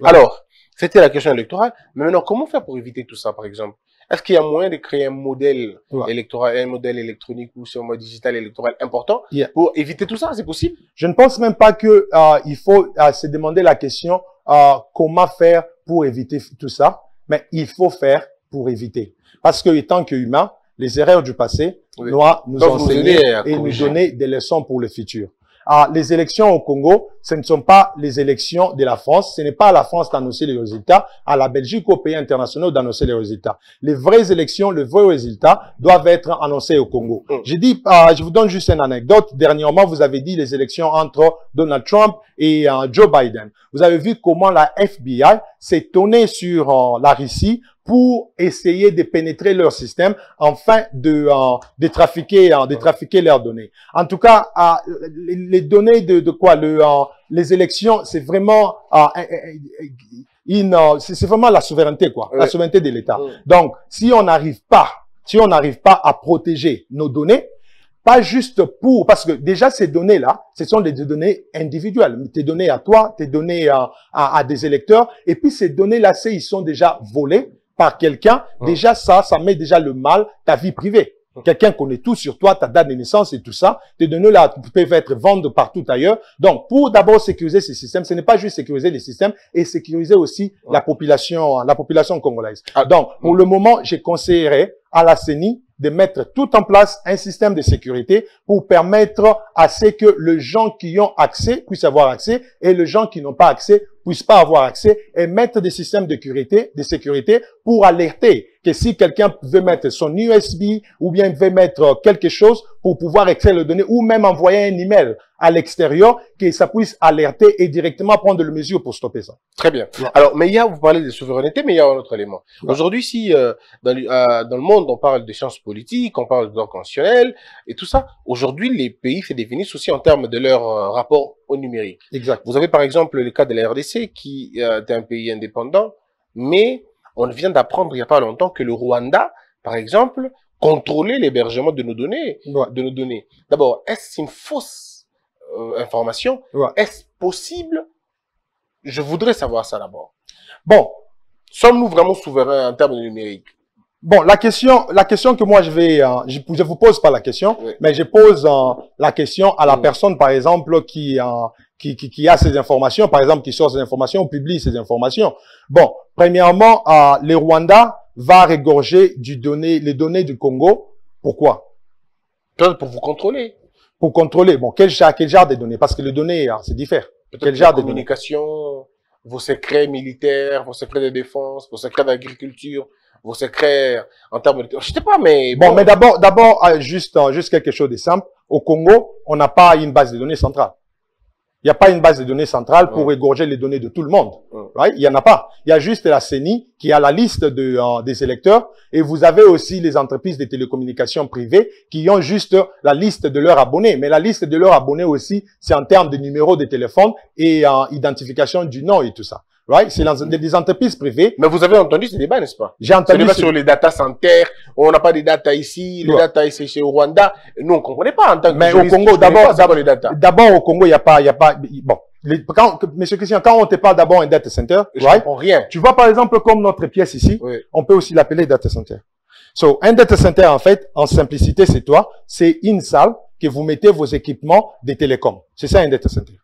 Alors, c'était la question électorale. Mais maintenant, comment faire pour éviter tout ça, par exemple est-ce qu'il y a moyen de créer un modèle électoral, un modèle électronique ou un mode digital électoral important pour éviter tout ça C'est possible Je ne pense même pas que euh, il faut euh, se demander la question euh, comment faire pour éviter tout ça, mais il faut faire pour éviter. Parce que tant humain, les erreurs du passé doivent nous enseigner et nous donner des leçons pour le futur. Ah, les élections au Congo, ce ne sont pas les élections de la France, ce n'est pas la France d'annoncer les résultats, à la Belgique, ou aux pays internationaux d'annoncer les résultats. Les vraies élections, les vrais résultats doivent être annoncés au Congo. Mm. Je euh, je vous donne juste une anecdote. Dernièrement, vous avez dit les élections entre Donald Trump et euh, Joe Biden. Vous avez vu comment la FBI s'est tournée sur euh, la Russie pour essayer de pénétrer leur système, afin de, de trafiquer, de trafiquer leurs données. En tout cas, les données de, de quoi le, les élections, c'est vraiment ah, eh, eh, eh, ah, c'est vraiment la souveraineté, quoi, la souveraineté de l'État. Donc, si on n'arrive pas, si on n'arrive pas à protéger nos données, pas juste pour, parce que déjà ces données-là, ce sont des données individuelles, tes données à toi, tes données à, des électeurs, et puis ces données-là, ils sont déjà volées par quelqu'un, déjà ça, ça met déjà le mal, ta vie privée. Quelqu'un connaît tout sur toi, ta date de naissance et tout ça. Tes données là peuvent être vendues partout ailleurs. Donc, pour d'abord sécuriser ce système, ce n'est pas juste sécuriser les systèmes et sécuriser aussi la population, hein, la population congolaise. Ah. Donc, pour mm. le moment, je conseillerais à la CENI de mettre tout en place un système de sécurité pour permettre à ce que les gens qui ont accès puissent avoir accès et les gens qui n'ont pas accès puissent pas avoir accès et mettre des systèmes de sécurité, de sécurité pour alerter que si quelqu'un veut mettre son USB ou bien veut mettre quelque chose pour pouvoir extraire le données ou même envoyer un email à l'extérieur, que ça puisse alerter et directement prendre les mesures pour stopper ça. Très bien. Alors, mais il y a, vous parlez de souveraineté, mais il y a un autre élément. Aujourd'hui, si euh, euh, dans, le monde, on parle de sciences politiques, on parle de droit constitutionnel et tout ça, aujourd'hui, les pays se définissent aussi en termes de leur euh, rapport au numérique. Exact. Vous avez par exemple le cas de la RDC, qui est un pays indépendant, mais on vient d'apprendre il n'y a pas longtemps que le Rwanda, par exemple, contrôlait l'hébergement de nos données. De nos données. D'abord, est-ce une fausse euh, information Est-ce possible Je voudrais savoir ça d'abord. Bon, sommes-nous vraiment souverains en termes numérique Bon, la question, la question que moi je vais, euh, je, ne vous pose pas la question, mais je pose euh, la question à la personne, par exemple, qui qui, qui, a ces informations, par exemple, qui sort ces informations, publie ces informations. Bon, premièrement, euh, le Rwanda va régorger du donné, les données du Congo. Pourquoi Pour vous contrôler. Pour contrôler. Bon, quel, quel genre de données Parce que les hein, données, c'est différent. Quel genre de communication, vos secrets militaires, vos secrets de défense, vos secrets d'agriculture, vos secrets en termes de... Je sais pas, mais... Bon, bon mais d'abord, d'abord, euh, juste, euh, juste quelque chose de simple. Au Congo, on n'a pas une base de données centrale. Il n'y a pas une base de données centrale pour égorger les données de tout le monde. Right? Il n'y en a pas. Il y a juste la CENI qui a la liste euh, des électeurs et vous avez aussi les entreprises de télécommunications privées qui ont juste la liste de leurs abonnés. Mais la liste de leurs abonnés aussi, c'est en termes de numéro de téléphone et en identification du nom et tout ça. Right? C'est des entreprises privées. Mais vous avez entendu ce débat, n'est-ce pas? J'ai entendu. Ce débat sur les data centers. On n'a pas de data ici. Les data ici chez Rwanda. Nous, on ne comprenait pas en tant que Mais au Congo, d'abord, d'abord, au Congo, il n'y a pas, il n'y a pas, bon. Les, Monsieur Christian, quand on te parle d'abord un data center, Je rien. Tu vois, par exemple, comme notre pièce ici, on peut aussi l'appeler data center. So, un data center, en fait, en simplicité, c'est toi, c'est une salle que vous mettez vos équipements des télécoms. C'est ça un data center.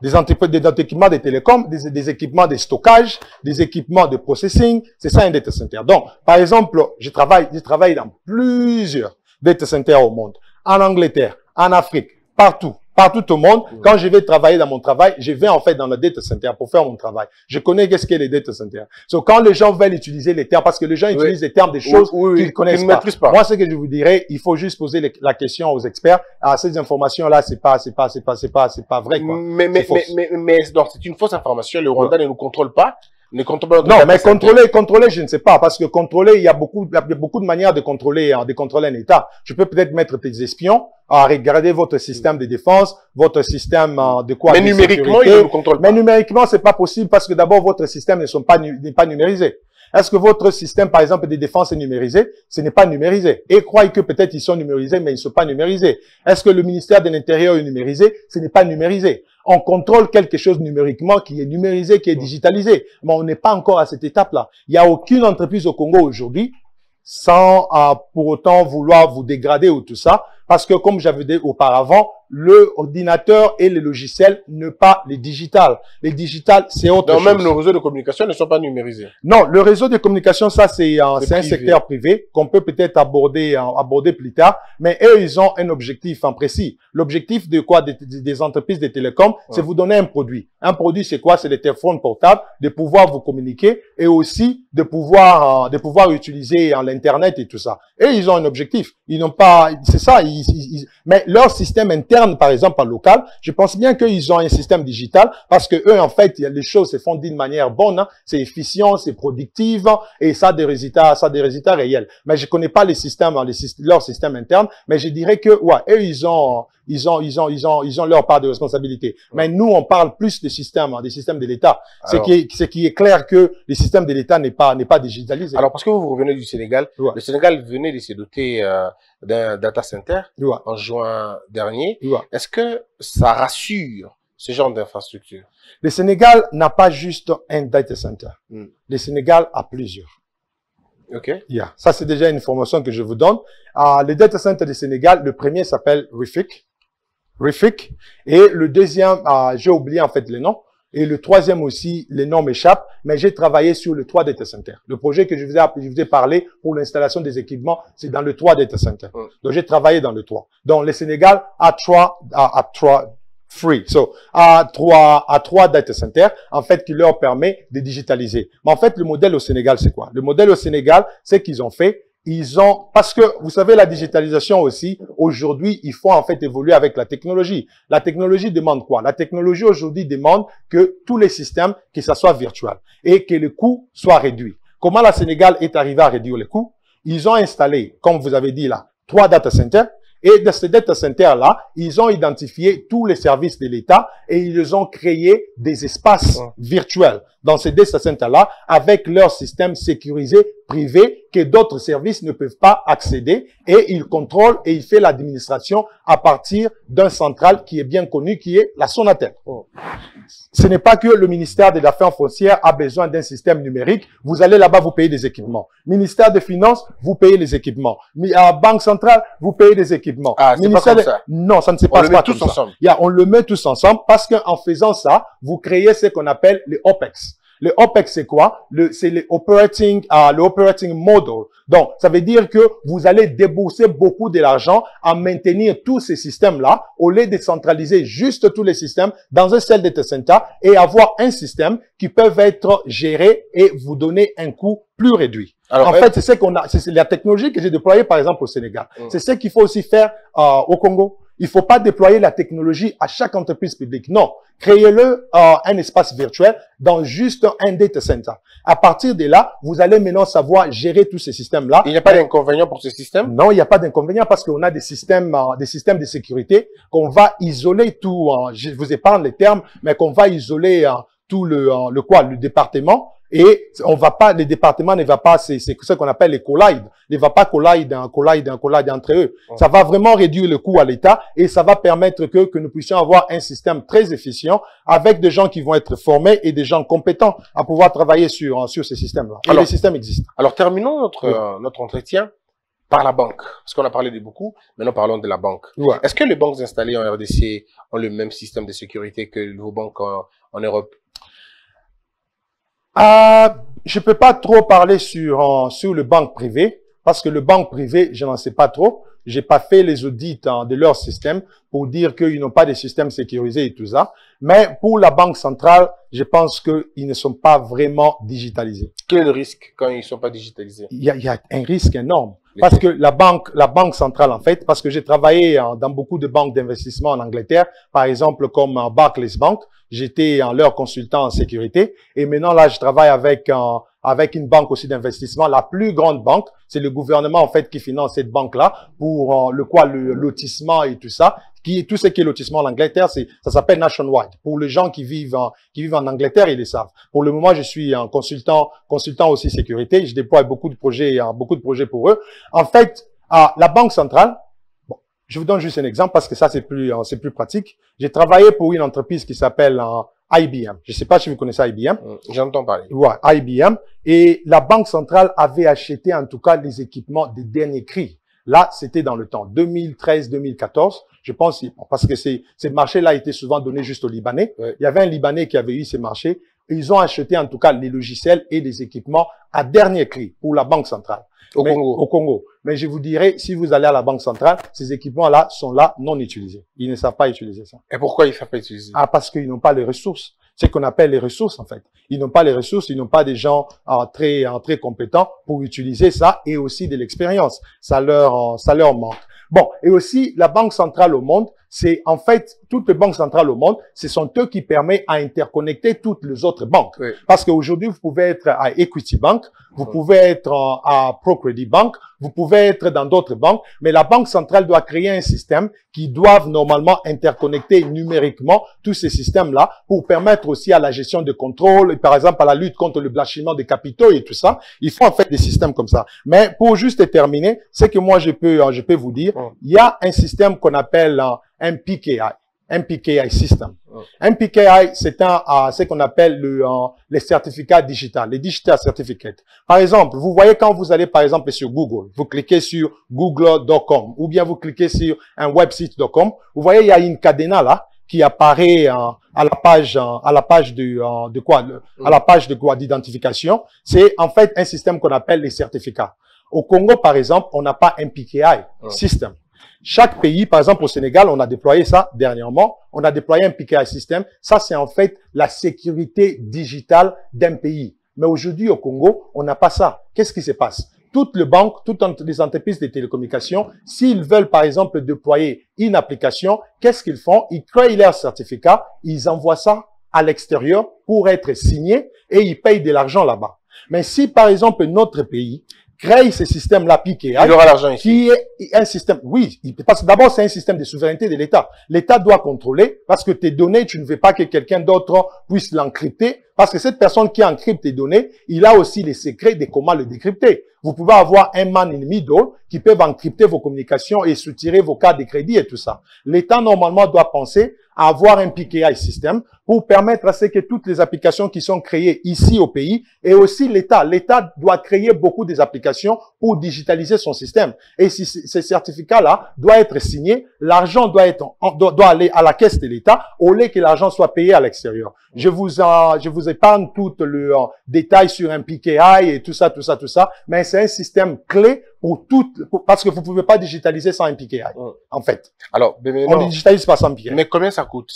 Des, des, équipements de télécoms, des, équipements de stockage, des équipements de processing, c'est ça un data center. Donc, par exemple, je travaille, je travaille dans plusieurs data centers au monde, en Angleterre, en Afrique, partout partout au monde. Quand je vais travailler dans mon travail, je vais en fait dans la dette center pour faire mon travail. Je connais qu'est-ce qu'est le data center. Donc quand les gens veulent utiliser les termes, parce que les gens utilisent les termes des choses qu'ils connaissent pas. Moi, ce que je vous dirais, il faut juste poser la question aux experts. Ah, ces informations-là, c'est pas, c'est pas, c'est pas, c'est pas, c'est pas vrai, Mais, mais, mais, mais, c'est une fausse information. Le Rwanda ne nous contrôle pas non, mais contrôler, contrôler, je ne sais pas, parce que contrôler, il y a beaucoup, beaucoup de manières de contrôler, hein, de contrôler un État. Tu peux peut-être mettre tes espions à regarder votre système de défense, votre système euh, de quoi. Mais numériquement, Mais numériquement, c'est pas possible parce que d'abord, votre système ne sont pas, n'est pas numérisé. Est-ce que votre système, par exemple, de défense est numérisé Ce n'est pas numérisé. Et croyez que peut-être ils sont numérisés, mais ils ne sont pas numérisés. Est-ce que le ministère de l'Intérieur est numérisé Ce n'est pas numérisé. On contrôle quelque chose numériquement qui est numérisé, qui est digitalisé. Mais on n'est pas encore à cette étape-là. Il n'y a aucune entreprise au Congo aujourd'hui sans euh, pour autant vouloir vous dégrader ou tout ça. Parce que comme j'avais dit auparavant, le ordinateur et les logiciels, ne pas les digitales. Les digitales, c'est autre non, chose. Même le réseaux de communication ne sont pas numérisés. Non, le réseau de communication, ça, c'est un, secteur privé qu'on peut peut-être aborder, aborder plus tard. Mais eux, ils ont un objectif en précis. L'objectif de quoi des, entreprises de télécoms c'est vous donner un produit. Un produit, c'est quoi C'est des téléphones portables, de pouvoir vous communiquer et aussi de pouvoir, euh, de pouvoir utiliser euh, l'internet et tout ça. Et ils ont un objectif. Ils n'ont pas, c'est ça. Ils, mais leur système interne par exemple, en local, je pense bien qu'ils ont un système digital parce que eux, en fait, les choses se font d'une manière bonne, hein. c'est efficient, c'est productif hein, et ça des résultats, ça des résultats réels. Mais je connais pas les systèmes, hein, les leur système interne, mais je dirais que, ouais, eux, ils ont, ils ont, ils ont, ils ont, ils ont leur part de responsabilité. Mais nous, on parle plus de systèmes, des systèmes de l'État. Ce qui est, ce qui est clair que le système de l'État n'est pas, n'est pas digitalisé. Alors, parce que vous revenez du Sénégal, le Sénégal venait de se doter euh, d'un data center en juin dernier. Est-ce que ça rassure ce genre d'infrastructure Le Sénégal n'a pas juste un data center. Hmm. Le Sénégal a plusieurs. OK. Ça, c'est déjà une information que je vous donne. Ah, le data center du Sénégal, le premier s'appelle RIFIC Et le deuxième, ah, j'ai oublié en fait le nom, et le troisième aussi, les normes échappent, mais j'ai travaillé sur le 3 Data Center. Le projet que je vous ai, je vous ai parlé pour l'installation des équipements, c'est dans le 3 Data Center. Donc, j'ai travaillé dans le 3. Donc, le Sénégal a trois, a, free. So, à trois, a trois data centers, en fait, qui leur permet de digitaliser. Mais en fait, le modèle au Sénégal, c'est quoi? Le modèle au Sénégal, c'est qu'ils ont fait ils ont, parce que vous savez, la digitalisation aussi, aujourd'hui, il faut en fait évoluer avec la technologie. La technologie demande quoi La technologie aujourd'hui demande que tous les systèmes, que ça soit virtuel et que le coût soit réduit. Comment la Sénégal est arrivée à réduire les coûts Ils ont installé, comme vous avez dit là, trois data centers. Et de ces data centers-là, ils ont identifié tous les services de l'État et ils ont créé des espaces virtuels dans ces deux centres-là avec leur système sécurisé privé que d'autres services ne peuvent pas accéder et ils contrôlent et ils fait l'administration à partir d'un central qui est bien connu qui est la sonatelle. Ce n'est pas que le ministère des Affaires foncières a besoin d'un système numérique. Vous allez là-bas, vous payez des équipements. Ministère des Finances, vous payez les équipements. Banque centrale, vous payez des équipements. Ah, pas comme ça. Non, ça ne se passe on le met tous ensemble. on le met tous ensemble parce qu'en faisant ça, vous créez ce qu'on appelle les OPEX. Le OPEX, c'est quoi? Le, c'est le operating, euh, le operating model. Donc, ça veut dire que vous allez débourser beaucoup de l'argent à maintenir tous ces systèmes-là, au lieu de centraliser juste tous les systèmes dans un seul data center et avoir un système qui peut être géré et vous donner un coût plus réduit. Alors, en euh, fait, c'est ce qu'on a, c'est la technologie que j'ai déployée, par exemple, au Sénégal. Mm. C'est ce qu'il faut aussi faire euh, au Congo. Il faut pas déployer la technologie à chaque entreprise publique. Non, créez-le euh, un espace virtuel dans juste un data center. À partir de là, vous allez maintenant savoir gérer tous ces systèmes-là. Il n'y a pas d'inconvénient pour ce système Non, il n'y a pas d'inconvénient parce qu'on a des systèmes, euh, des systèmes de sécurité qu'on va isoler tout. Euh, je vous épargne les termes, mais qu'on va isoler euh, tout le, le quoi, le département et on va pas, les départements ne va pas, c'est ce qu'on appelle les collides, ne va pas collide collide collide entre eux. Ça va vraiment réduire le coût à l'État et ça va permettre que, que nous puissions avoir un système très efficient avec des gens qui vont être formés et des gens compétents à pouvoir travailler sur, sur ces systèmes-là. Et les systèmes existent. Alors terminons notre, euh, notre entretien par la banque, parce qu'on a parlé de beaucoup, maintenant parlons de la banque. Est-ce que les banques installées en RDC ont le même système de sécurité que vos banques en Europe je euh, je peux pas trop parler sur, euh, sur le banque privée, parce que le banque privée, je n'en sais pas trop. Je n'ai pas fait les audits hein, de leur système pour dire qu'ils n'ont pas de système sécurisé et tout ça. Mais pour la banque centrale, je pense qu'ils ne sont pas vraiment digitalisés. Quel est le risque quand ils ne sont pas digitalisés il il y a un risque énorme. Parce que la banque, la banque centrale, en fait, parce que j'ai travaillé euh, dans beaucoup de banques d'investissement en Angleterre, par exemple comme euh, Barclays Bank, j'étais leur consultant en sécurité, et maintenant là, je travaille avec euh, avec une banque aussi d'investissement. La plus grande banque, c'est le gouvernement en fait qui finance cette banque-là pour euh, le quoi le lotissement et tout ça. Qui, tout ce qui est lotissement en Angleterre, c'est ça s'appelle nationwide. Pour les gens qui vivent en, qui vivent en Angleterre, ils le savent. Pour le moment, je suis un consultant consultant aussi sécurité. Je déploie beaucoup de projets euh, beaucoup de projets pour eux. En fait, à la banque centrale, je vous donne juste un exemple parce que ça c'est plus euh, c'est plus pratique. J'ai travaillé pour une entreprise qui s'appelle IBM. Je ne sais pas si vous connaissez IBM. Mm, j'entends parler. Ouais, IBM. Et la Banque centrale avait acheté en tout cas les équipements des derniers cris. Là, c'était dans le temps 2013-2014. Je pense, parce que ces, ces marchés-là étaient souvent donnés juste aux Libanais. Il y avait un Libanais qui avait eu ces marchés. Ils ont acheté en tout cas les logiciels et les équipements à dernier cri pour la Banque centrale. Au Congo. Au Congo. Mais je vous dirais, si vous allez à la Banque centrale, ces équipements-là sont là, non utilisés. Ils ne savent pas utiliser ça. Et pourquoi ils ne savent pas utiliser Ah, parce qu'ils n'ont pas les ressources. C'est ce qu'on appelle les ressources, en fait. Ils n'ont pas les ressources, ils n'ont pas des gens ah, très, ah, très compétents pour utiliser ça et aussi de l'expérience. Ça leur, ça leur manque. Bon, et aussi la banque centrale au monde, c'est en fait toutes les banques centrales au monde, ce sont eux qui permettent à interconnecter toutes les autres banques. Parce qu'aujourd'hui, vous pouvez être à Equity Bank, vous pouvez être à Procredit Bank, vous pouvez être dans d'autres banques, mais la banque centrale doit créer un système qui doivent normalement interconnecter numériquement tous ces systèmes-là pour permettre aussi à la gestion de contrôle, par exemple à la lutte contre le blanchiment des capitaux et tout ça. Il faut en fait des systèmes comme ça. Mais pour juste terminer, ce que moi je peux, je peux vous dire, il y a un système qu'on appelle euh, un PKI, un PKI system. Oh. Un PKI, c'est un euh, ce qu'on appelle le, euh, les certificats digitaux, les digital certificates. Par exemple, vous voyez quand vous allez par exemple sur Google, vous cliquez sur google.com ou bien vous cliquez sur un website.com, vous voyez il y a une cadena là qui apparaît à la page à la page de quoi à la mm. page de quoi d'identification. C'est en fait un système qu'on appelle les certificats. Au Congo, par exemple, on n'a pas un PKI system. système. Chaque pays, par exemple au Sénégal, on a déployé ça dernièrement, on a déployé un PKI système. Ça, c'est en fait la sécurité digitale d'un pays. Mais aujourd'hui, au Congo, on n'a pas ça. Qu'est-ce qui se passe toutes les banques, toutes les entreprises de télécommunications, s'ils veulent par exemple déployer une application, qu'est-ce qu'ils font Ils créent leur certificat, ils envoient ça à l'extérieur pour être signé et ils payent de l'argent là-bas. Mais si par exemple notre pays crée ce système-là piqué. il aura l'argent Qui est un système, oui, parce que d'abord, c'est un système de souveraineté de l'État. L'État doit contrôler parce que tes données, tu ne veux pas que quelqu'un d'autre puisse l'encrypter parce que cette personne qui encrypte tes données, il a aussi les secrets de comment le décrypter. Vous pouvez avoir un man in the middle qui peut encrypter vos communications et soutirer vos cartes de crédit et tout ça. L'État, normalement, doit penser avoir un PKI système pour permettre à ce que toutes les applications qui sont créées ici au pays et aussi l'État. L'État doit créer beaucoup des applications pour digitaliser son système. Et si ces certificats-là doit être signé, l'argent doit être, doit, aller à la caisse de l'État au lieu que l'argent soit payé à l'extérieur. Je vous, je vous épargne tout le euh, détail sur un PKI et tout ça, tout ça, tout ça, mais c'est un système clé pour tout, parce que vous pouvez pas digitaliser sans un mmh. en fait. Alors, on ne digitalise pas sans PKI. Mais combien ça coûte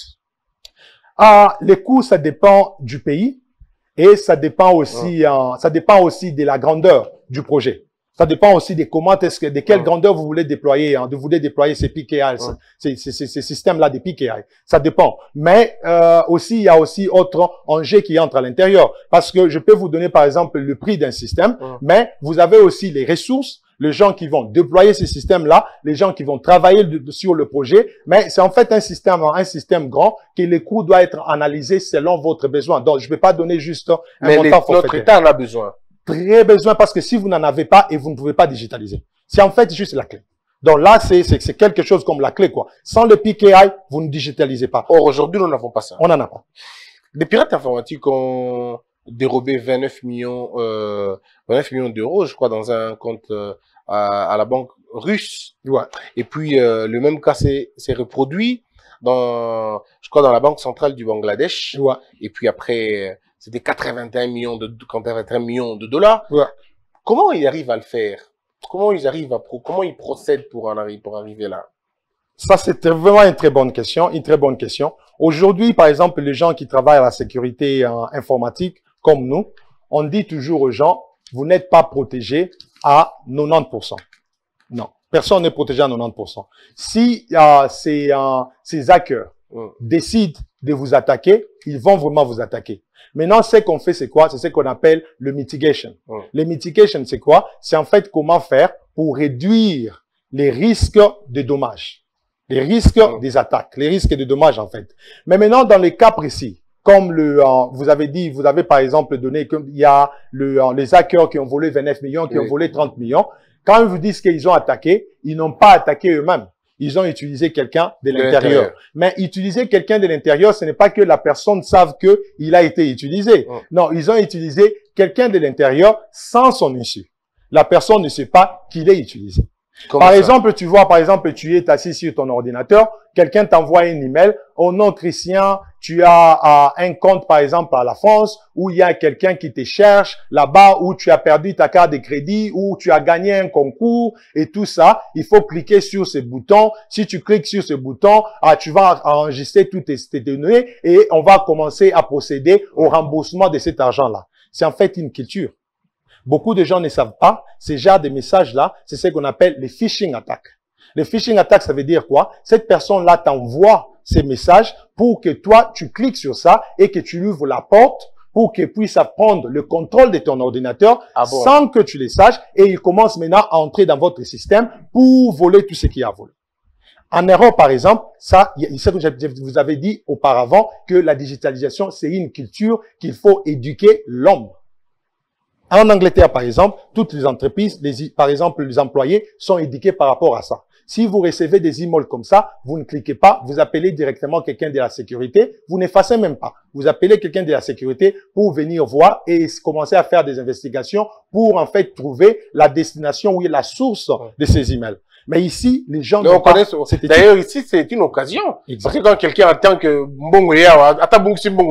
Ah, les coûts, ça dépend du pays et ça dépend aussi, euh, ça dépend aussi de la grandeur du projet. Ça dépend aussi de comment est-ce que, de quelle grandeur vous voulez déployer, de hein. vous voulez déployer ces PKI, ces, ces, ces, systèmes-là des PKI. Ça dépend. Mais euh, aussi, il y a aussi autre enjeu qui entre à l'intérieur. Parce que je peux vous donner, par exemple, le prix d'un système, mais vous avez aussi les ressources, les gens qui vont déployer ce système-là, les gens qui vont travailler sur le projet, mais c'est en fait un système, un système grand que les coûts doivent être analysés selon votre besoin. Donc, je ne vais pas donner juste un mais montant les, Notre État en a besoin. Très besoin parce que si vous n'en avez pas et vous ne pouvez pas digitaliser, c'est en fait juste la clé. Donc là, c'est quelque chose comme la clé, quoi. Sans le PKI, vous ne digitalisez pas. Or, aujourd'hui, nous n'avons pas ça. On n'en a pas. Les pirates informatiques ont dérobé 29 millions, euh, millions d'euros, je crois, dans un compte euh, à, la banque russe. Et puis, euh, le même cas s'est reproduit dans, je crois, dans la banque centrale du Bangladesh. Et puis après, c'était 81 millions de, 81 millions de dollars. Comment ils arrivent à le faire? Comment ils arrivent à pro, comment ils procèdent pour en arriver, pour arriver là? Ça, c'est vraiment une très bonne question, une très bonne question. Aujourd'hui, par exemple, les gens qui travaillent à la sécurité informatique, comme nous, on dit toujours aux gens, vous n'êtes pas protégés, à 90%. Non, personne n'est protégé à 90%. Si euh, ces, euh, ces hackers décident de vous attaquer, ils vont vraiment vous attaquer. Maintenant, ce qu'on fait, c'est quoi C'est ce qu'on appelle le mitigation. Le mitigation, c'est quoi C'est en fait comment faire pour réduire les risques de dommages, les risques des attaques, les risques de dommages en fait. Mais maintenant, dans les cas précis, comme le, euh, vous avez dit, vous avez par exemple donné qu'il y a le, euh, les hackers qui ont volé 29 millions, qui ont volé 30 millions. Quand ils vous disent qu'ils ont attaqué, ils n'ont pas attaqué eux-mêmes. Ils ont utilisé quelqu'un de l'intérieur. Mais utiliser quelqu'un de l'intérieur, ce n'est pas que la personne sache qu'il a été utilisé. Oh. Non, ils ont utilisé quelqu'un de l'intérieur sans son issue. La personne ne sait pas qu'il est utilisé par exemple, tu vois, par exemple, tu es assis sur ton ordinateur, quelqu'un t'envoie un email, au oh nom Christian, tu as un compte, par exemple, à la France, où il y a quelqu'un qui te cherche, là-bas où tu as perdu ta carte de crédit, où tu as gagné un concours et tout ça. Il faut cliquer sur ce bouton. Si tu cliques sur ce bouton, ah, tu vas enregistrer toutes tes données et on va commencer à procéder au remboursement de cet argent-là. C'est en fait une culture. Beaucoup de gens ne savent pas ces genre de messages-là, c'est ce qu'on appelle les phishing attacks. Les phishing attacks, ça veut dire quoi Cette personne-là t'envoie ces messages pour que toi, tu cliques sur ça et que tu lui ouvres la porte pour qu'elle puisse prendre le contrôle de ton ordinateur ah sans que tu le saches et il commence maintenant à entrer dans votre système pour voler tout ce qu'il y a volé. En Europe, par exemple, ça, vous avez dit auparavant que la digitalisation, c'est une culture qu'il faut éduquer l'homme. En Angleterre, par exemple, toutes les entreprises, par exemple, les employés sont éduqués par rapport à ça. Si vous recevez des emails comme ça, vous ne cliquez pas, vous appelez directement quelqu'un de la sécurité, vous n'effacez même pas. Vous appelez quelqu'un de la sécurité pour venir voir et commencer à faire des investigations pour en fait trouver la destination ou la source de ces emails. Mais ici, les gens... D'ailleurs, ici, c'est une occasion. Parce que quand quelqu'un attend que Mbongoya, à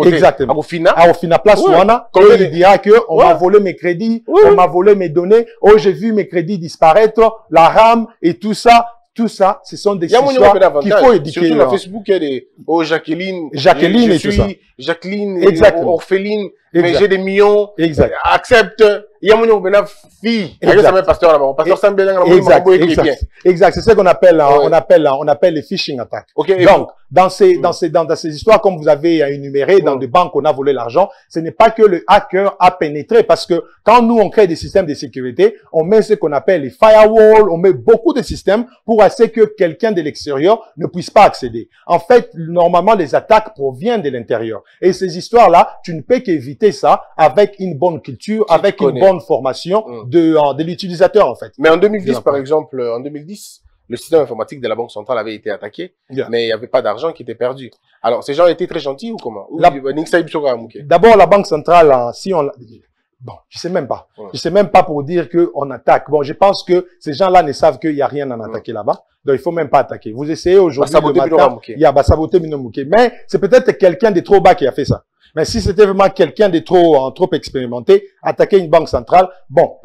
Exactement. Au final. À au ah, final, place oui. Wana, il dira ah, que on m'a volé mes crédits, on m'a volé mes données, oh, j'ai vu mes crédits disparaître, la RAM et tout ça. Tout ça, ce sont des histoires qu'il faut éduquer. Surtout hein. Facebook, est, oh, Jacqueline. Jacqueline et tout ça. Jacqueline, orpheline mais j'ai des millions. Exact. Accepte. Il y a mon fille. Exact. pasteur là-bas. Exact. Exact. C'est ce qu'on appelle, hein, on appelle, hein, on appelle les phishing attacks. Donc, dans ces, dans mm. ces, dans, ces histoires, comme vous avez euh, énuméré, dans mm. des banques, on a volé l'argent. Ce n'est pas que le hacker a pénétré parce que quand nous, on crée des systèmes de sécurité, on met ce qu'on appelle les firewalls, on met beaucoup de systèmes pour assurer que quelqu'un de l'extérieur ne puisse pas accéder. En fait, normalement, les attaques proviennent de l'intérieur. Et ces histoires-là, tu ne peux qu'éviter ça avec une bonne culture, avec une bonne formation hum. de, euh, de l'utilisateur, en fait. Mais en 2010, par exemple, euh, en 2010, le système informatique de la Banque centrale avait été attaqué, mais il n'y avait pas d'argent qui était perdu. Alors, ces gens étaient très gentils ou comment D'abord, la Banque centrale, hein, si on... Bon, je sais même pas. Je sais même pas pour dire qu'on attaque. Bon, je pense que ces gens-là ne savent qu'il n'y a rien à attaquer là-bas. Donc, il faut même pas attaquer. Vous essayez aujourd'hui... Il y a Mais c'est peut-être quelqu'un de trop bas qui a fait ça. Mais si c'était vraiment quelqu'un de trop, euh, trop expérimenté, attaquer une banque centrale, bon,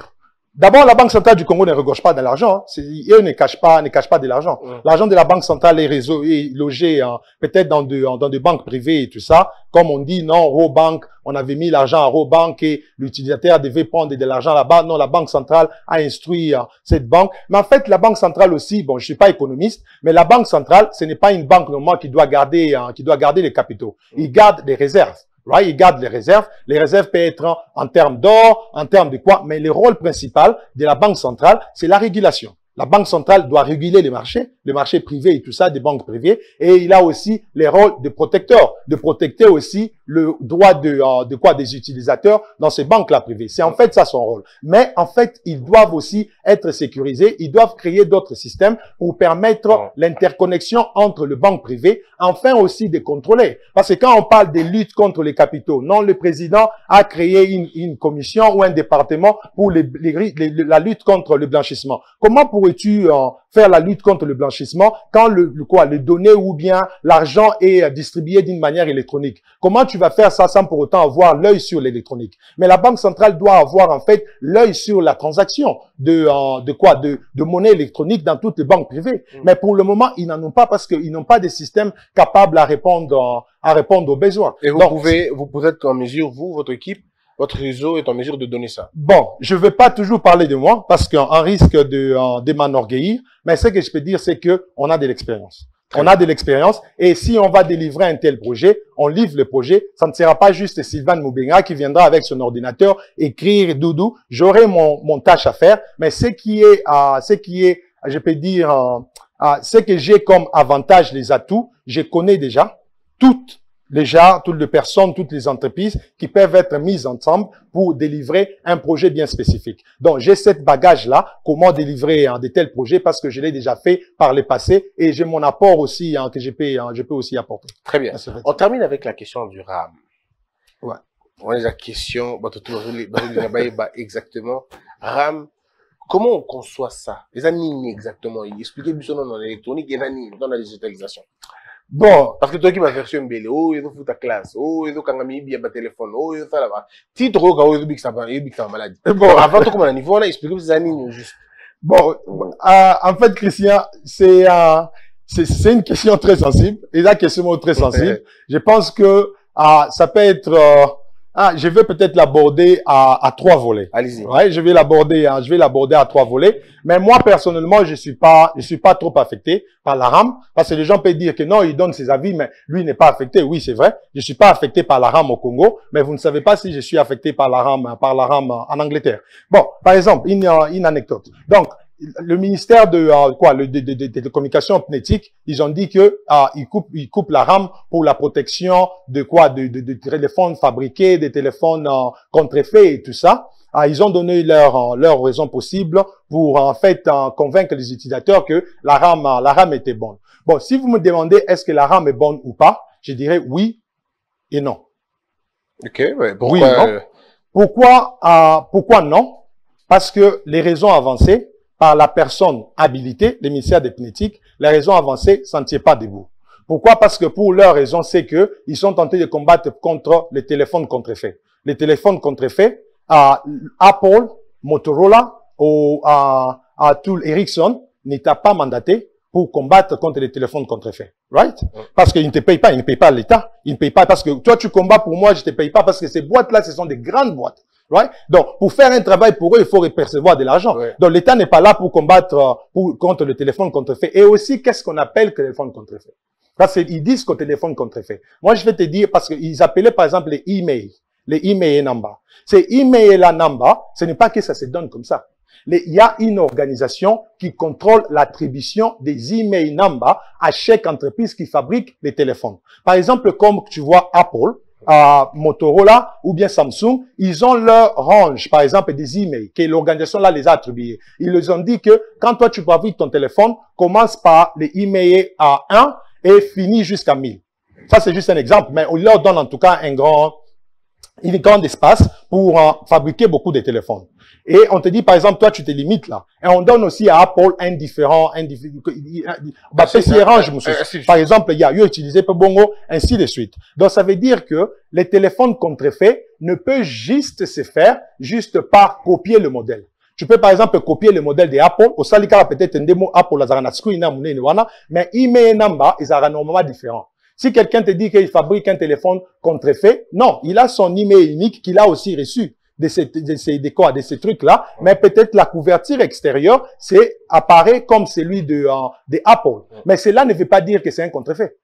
D'abord, la Banque centrale du Congo ne regorge pas de l'argent. Hein. Eux ne cachent pas, ne cache pas de l'argent. L'argent de la Banque centrale est, réseau, est logé hein, peut-être dans, dans des banques privées et tout ça. Comme on dit, non, Robank, on avait mis l'argent à Robank et l'utilisateur devait prendre de l'argent là-bas. Non, la Banque centrale a instruit euh, cette banque. Mais en fait, la Banque centrale aussi, bon, je suis pas économiste, mais la Banque centrale, ce n'est pas une banque normale qui doit garder, hein, qui doit garder les capitaux. Il garde des réserves. Il garde les réserves. Les réserves peuvent en termes d'or, en termes de quoi, mais le rôle principal de la Banque centrale, c'est la régulation. La Banque centrale doit réguler les marchés, les marchés privés et tout ça, des banques privées. Et il a aussi les rôles de protecteur, de protéger aussi le droit de, euh, de quoi des utilisateurs dans ces banques-là privées. C'est en fait ça son rôle. Mais en fait, ils doivent aussi être sécurisés. Ils doivent créer d'autres systèmes pour permettre l'interconnexion entre les banques privées, enfin aussi de contrôler. Parce que quand on parle des luttes contre les capitaux, non, le président a créé une, commission ou un département pour la lutte contre le blanchissement. Comment pour tu euh, faire la lutte contre le blanchissement quand le, quoi, les données ou bien l'argent est euh, distribué d'une manière électronique Comment tu vas faire ça sans pour autant avoir l'œil sur l'électronique Mais la banque centrale doit avoir en fait l'œil sur la transaction de euh, de quoi de, de monnaie électronique dans toutes les banques privées. Mm. Mais pour le moment, ils n'en ont pas parce qu'ils n'ont pas des systèmes capables à répondre à répondre aux besoins. Et vous pouvez vous pouvez être en mesure vous votre équipe votre réseau est en mesure de donner ça. Bon, je ne vais pas toujours parler de moi parce qu'on risque de, de m'enorgueillir, mais ce que je peux dire, c'est que on a de l'expérience. On a de l'expérience et si on va délivrer un tel projet, on livre le projet. Ça ne sera pas juste Sylvain Moubenga qui viendra avec son ordinateur écrire doudou. J'aurai mon, mon tâche à faire, mais ce qui est, euh, ce qui est, je peux dire, euh, euh, ce que j'ai comme avantage, les atouts, je connais déjà toutes déjà toutes les personnes, toutes les entreprises qui peuvent être mises ensemble pour délivrer un projet bien spécifique. Donc, j'ai cette bagage-là, comment délivrer hein, de tels projets, parce que je l'ai déjà fait par le passé et j'ai mon apport aussi hein, que je peux, hein, aussi apporter. Très bien. Ah, on termine avec la question du RAM. Ouais. On a la question, exactement, RAM, comment on conçoit ça Les animes exactement, expliquez besoin dans l'électronique et dans la digitalisation bon Parce que toi qui m'as belle... Oh, il il faut ta classe oyo ezokanga miyibi ya batelefone oyo ezosala ba titre oyo big ezobikisaka malade bon avant comme na niveau a explike biso eza nini juste bon euh, en fait christian euh, c'est c'est une question très sensible et la question très sensible je pense que euh, ça peut être ah, je vais peut-être l'aborder à, à, trois volets. Allez-y. Ouais, je vais l'aborder, hein, je vais l'aborder à trois volets. Mais moi personnellement, je suis pas, je suis pas trop affecté par la rame, parce que les gens peuvent dire que non, il donne ses avis, mais lui n'est pas affecté. Oui, c'est vrai, je suis pas affecté par la rame au Congo, mais vous ne savez pas si je suis affecté par la rame, par la rame en Angleterre. Bon, par exemple, une, une anecdote. Donc, le ministère de euh, quoi le, de, de, de, télécommunications ils ont dit que ah, ils coupent ils coupent la rame pour la protection de quoi de, de, de téléphones fabriqués, des téléphones contre euh, contrefaits et tout ça. Ah, ils ont donné leur euh, leur raison possible pour en fait convaincre les utilisateurs que la RAM la RAM était bonne. Bon, si vous me demandez est-ce que la rame est bonne ou pas, je dirais oui et non. Ok, pourquoi oui, non. Pourquoi pourquoi non Parce que les raisons avancées par la personne habilitée, l'émissaire ministère des pnétiques, les raisons avancées s'en tient pas debout. Pourquoi Parce que pour leur raison, c'est que ils sont tentés de combattre contre les téléphones contrefaits. Les téléphones contrefaits, à Apple, Motorola ou à, à tout Ericsson n'étaient pas mandatés pour combattre contre les téléphones contrefaits. Right? Parce qu'ils ne te payent pas, ils ne payent pas l'État, ils ne payent pas parce que toi tu combats pour moi, je ne te paye pas parce que ces boîtes-là, ce sont des grandes boîtes. Right? Donc, pour faire un travail pour eux, il faut percevoir de l'argent. Donc, l'État n'est pas là pour combattre euh, pour, contre le téléphone contrefait. Et aussi, qu'est-ce qu'on appelle que le téléphone contrefait Parce qu'ils disent que téléphone contrefait. Moi, je vais te dire, parce qu'ils appelaient par exemple les e-mails, les emails namba. Ces email la number. ce n'est pas que ça se donne comme ça. Il y a une organisation qui contrôle l'attribution des e-mails numbers à chaque entreprise qui fabrique les téléphones. Par exemple, comme tu vois Apple, à Motorola ou bien Samsung, ils ont leur range, par exemple, des emails que l'organisation là les a attribués. Ils leur ont dit que quand toi tu vas vivre ton téléphone, commence par les emails à 1 et finis jusqu'à 1000. Ça, c'est juste un exemple, mais on leur donne en tout cas un grand, il un grand espace pour fabriquer beaucoup de téléphones. Et on te dit, par exemple, toi, tu te limites là. Et on donne aussi à Apple un différent, un différent, ah, bah, euh, Par exemple, il y a eu utilisé Bongo, ainsi de suite. Donc, ça veut dire que les téléphones contrefaits ne peuvent juste se faire juste par copier le modèle. Tu peux, par exemple, copier le modèle d'Apple. Apple. Au Salikara, peut-être, un démo Apple, mais il met un nombre, ils normalement différents. Si quelqu'un te dit qu'il fabrique un téléphone contrefait, non, il a son email unique qu'il a aussi reçu de ces, de de de ces trucs-là, mais peut-être la couverture extérieure, c'est apparaît comme celui de, euh, de Apple. Mais cela ne veut pas dire que c'est un contrefait.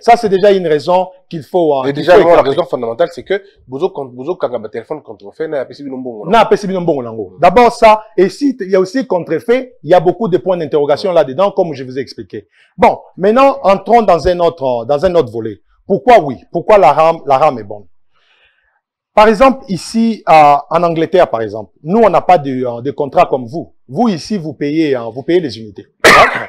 Ça, c'est déjà une raison qu'il faut. et déjà, la raison fondamentale, c'est que quand téléphone contrefait, n'a pas Non, D'abord, ça. Et si il y a aussi contrefait, il y a beaucoup de points d'interrogation là-dedans, comme je vous ai expliqué. Bon. Maintenant, entrons dans un autre, dans un autre volet. Pourquoi oui? Pourquoi la ram la ram est bonne? Par exemple, ici, en Angleterre, par exemple, nous, on n'a pas de, euh, de, contrat comme vous. Vous, ici, vous payez, hein, vous payez les unités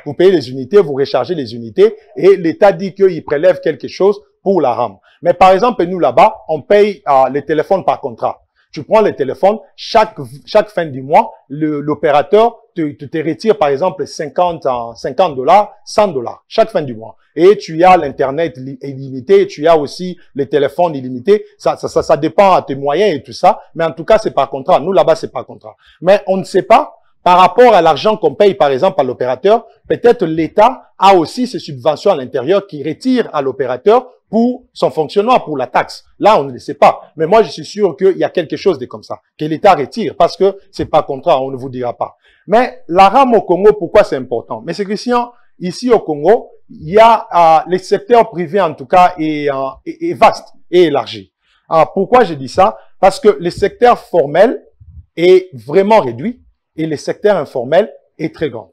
vous payez les unités, vous rechargez les unités, et l'État dit qu'il prélève quelque chose pour la RAM. Mais par exemple, nous là-bas, on paye euh, les téléphones par contrat. Tu prends les téléphones, chaque, chaque fin du mois, l'opérateur te, te, retire par exemple 50, 50 euh, dollars, 100 dollars, chaque fin du mois. Et tu as l'Internet illimité, tu as aussi les téléphones illimités. Ça, ça, ça, ça dépend à tes moyens et tout ça. Mais en tout cas, c'est par contrat. Nous, là-bas, c'est par contrat. Mais on ne sait pas par rapport à l'argent qu'on paye, par exemple, à l'opérateur, peut-être l'État a aussi ses subventions à l'intérieur qui retire à l'opérateur pour son fonctionnement, pour la taxe. Là, on ne le sait pas. Mais moi, je suis sûr qu'il y a quelque chose de comme ça, que l'État retire, parce que c'est pas contrat, on ne vous dira pas. Mais la rame au Congo, pourquoi c'est important Mais c'est Christian, ici au Congo, il y a les euh, le secteur privé, en tout cas, est, euh, est vaste et élargi. Alors, ah, pourquoi je dis ça Parce que le secteur formel est vraiment réduit et le secteur informel est très grand.